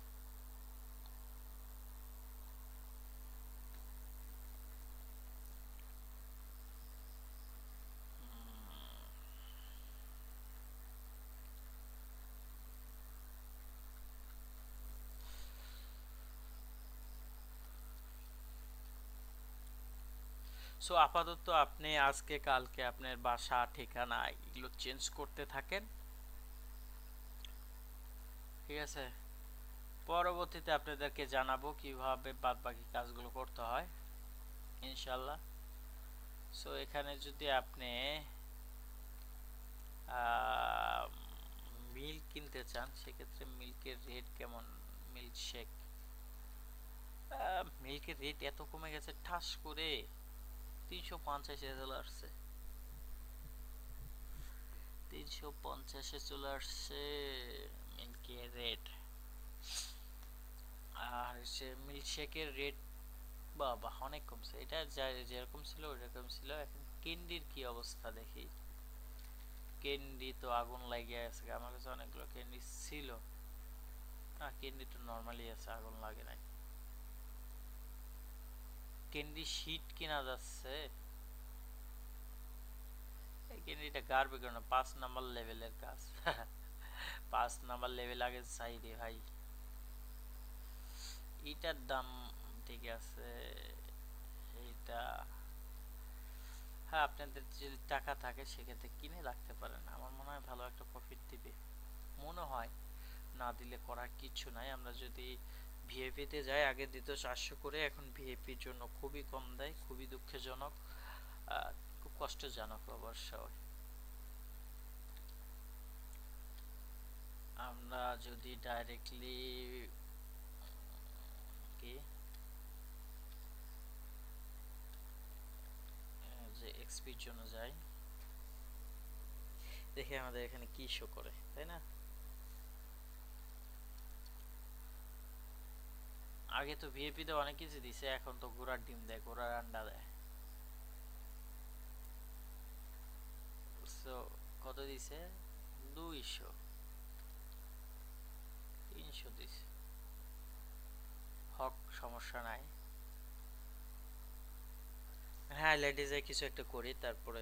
সো আপাতত আপনি আজকে কালকে আপনার বাসা ঠিকানা এগুলো চেঞ্জ করতে থাকেন ঠিক আছে পরবর্তীতে আপনাদেরকে জানাবো কিভাবে বাদ বাকি কাজগুলো করতে হয় ইনশাল্লাহ সো এখানে যদি আপনি মিল কিনতে চান সেক্ষেত্রে মিল্কের রেট কেমন মিল্ক শেক মিল্কের রেট এত কমে গেছে ঠাস করে তিনশো পঞ্চাশে চলে আসছে তিনশো পঞ্চাশে চলে আসছে মিল্কে রেট আর সে মিল্কশেকের রেট বাবা অনেক কমছে এটা যেরকম ছিল ওইরকম ছিল এখন কেন্ডির কি অবস্থা দেখি ক্যান্ডি তো আগুন লাগিয়ে আছে আমার কাছে অনেকগুলো ক্যান্ডি ছিল না ক্যান্ডি তো নর্মালি আছে আগুন লাগে নাই ক্যান্ডি শীট কেনা যাচ্ছে এই ক্যান্ডিটা গাড়বে কেন পাঁচ নাম্বার লেভেলের কাজ পাঁচ নাম্বার লেভেল আগে চাই রে ভাই এটার দাম ঠিক আছে এটা হ্যাঁ আপনাদের যদি টাকা থাকে সেক্ষেত্রে কিনে রাখতে পারেন আমার মনে হয় ভালো একটা প্রফিট দিবে মনে হয় না দিলে করার কিছু নাই আমরা যদি তে যায় আগে দিত চারশো করে এখন ভিএপির জন্য খুবই কম দেয় খুবই দুঃখজনক খুব কষ্টজনক অবশ্য আমরা যদি ডাইরেক্টলি কি যে এক্সপির জন্য যাই দেখি আমাদের এখানে কি শো করে তাই না আগে তো তে অনেক কিছু দিছে এখন তো ঘোড়ার ডিম দেয় ঘোড়ার আন্ডা দেয় সো কত দিছে দুইশো তিনশো দিছে হক সমস্যা নাই হ্যাঁ লেডিজে কিছু একটা করি তারপরে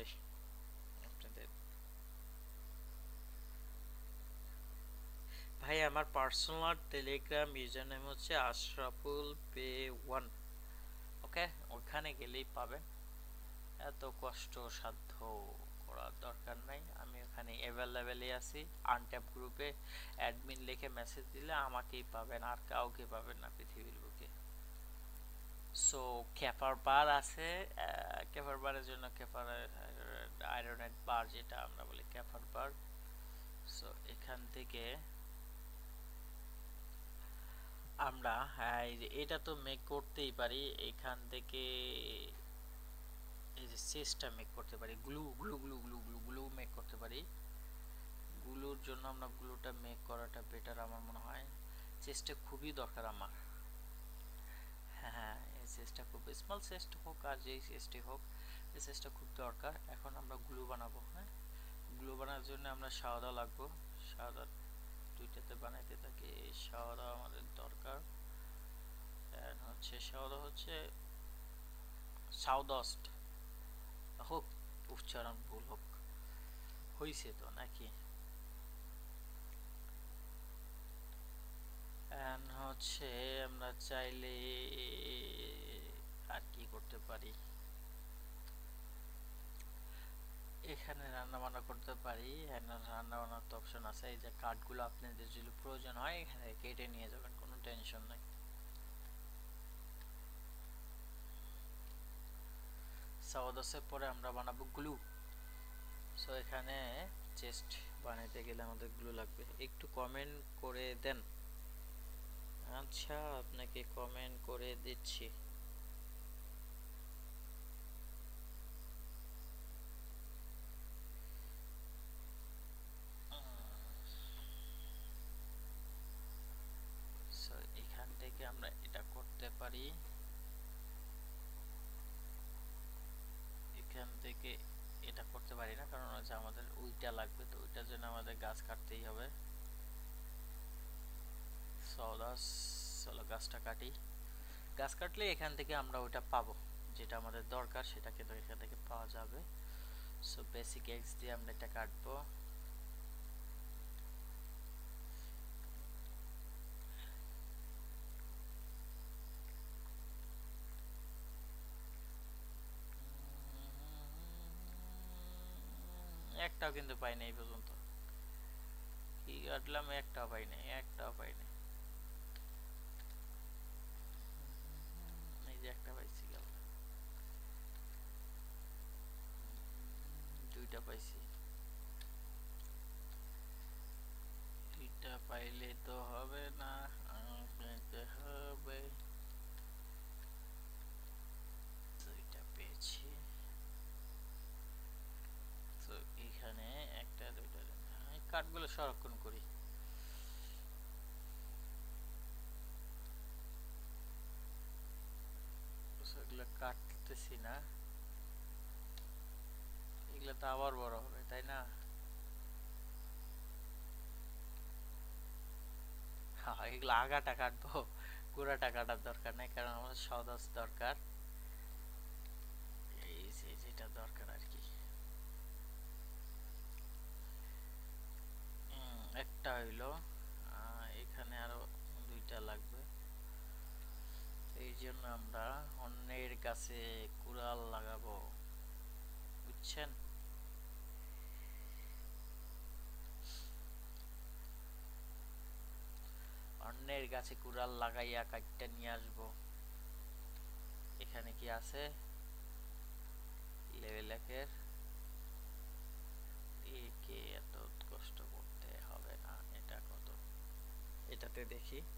ভাই আমার পার্সোনাল টেলিগ্রাম ইউজার নেম হচ্ছে আশরাফুল পে ওয়ান ওকে ওখানে গেলেই পাবেন এত কষ্ট সাধ্য করার দরকার নাই আমি ওখানে অ্যাভেলেবেলই আছি আনট্যাপ গ্রুপে অ্যাডমিন লিখে মেসেজ দিলে আমাকেই পাবেন আর কাউকে পাবেন না পৃথিবীর বুকে সো ক্যাপার বার আছে ক্যাপার বারের জন্য ক্যাপার আয়রনের বার যেটা আমরা বলি ক্যাপার বার সো এখান থেকে আমরা হ্যাঁ, এটা তো মেক করতেই পারি এখান থেকে এই যে সেসটা মেক করতে পারি glue glue glue glue glue glue make করতে পারি গ্লুর জন্য আমরা গ্লুটা মেক করাটা বেটার আমার মনে হয় চেস্টটা খুবই দরকার আমার হ্যাঁ, হ্যাঁ এই চেস্টটা খুব স্মল চেস্ট হোক আর যেই চেস্টে হোক এই চেস্টটা খুব দরকার এখন আমরা গ্লু বানাবো হ্যাঁ গ্লু বানানোর জন্য আমরা সাদা লাগবো সাদা দুইটাতে বানাইতে থাকি এই শাওরা আমাদের দরকার হচ্ছে শাওরা হচ্ছে সাউদস্ট হোক উচ্চারণ ভুল হোক হইছে তো নাকি হচ্ছে আমরা চাইলে আর কি করতে পারি এখানে রান্না বান্না করতে পারি বান্নার তো অপশন আছে এই যে কাঠগুলো আপনাদের যদি প্রয়োজন হয় এখানে কেটে নিয়ে যাবেন কোনো টেনশন নেই সাওয়াদসের পরে আমরা বানাবো গ্লু সো এখানে চেস্ট বানাইতে গেলে আমাদের গ্লু লাগবে একটু কমেন্ট করে দেন আচ্ছা আপনাকে কমেন্ট করে দিচ্ছি ইটা লাগবে তো ওইটার জন্য আমাদের গাছ কাটতেই হবে চলো গাছটা কাটি গাছ কাটলে এখান থেকে আমরা ওইটা পাবো যেটা আমাদের দরকার সেটা কিন্তু এখান থেকে পাওয়া যাবে সো বেসিক এক্স দিয়ে আমরা এটা কাটবো একটাও কিন্তু পাইনি এই পর্যন্ত কি কাটলাম একটাও পাইনি একটাও পাইনি এই যে একটা পাইছি গেল দুইটা পাইছি এগুলো কাটতেছি না এগুলো তো আবার বড় হবে তাই না হ্যাঁ, এগুলো আগাটা কাটবো গোড়াটা কাটার দরকার নেই কারণ আমাদের সদাস দরকার গাছে কুড়াল লাগাবো বুঝছেন অন্যের গাছে কুড়াল লাগাইয়া কাঠটা নিয়ে আসবো এখানে কি আছে লেভেল একের একে এত কষ্ট করতে হবে না এটা কত এটাতে দেখি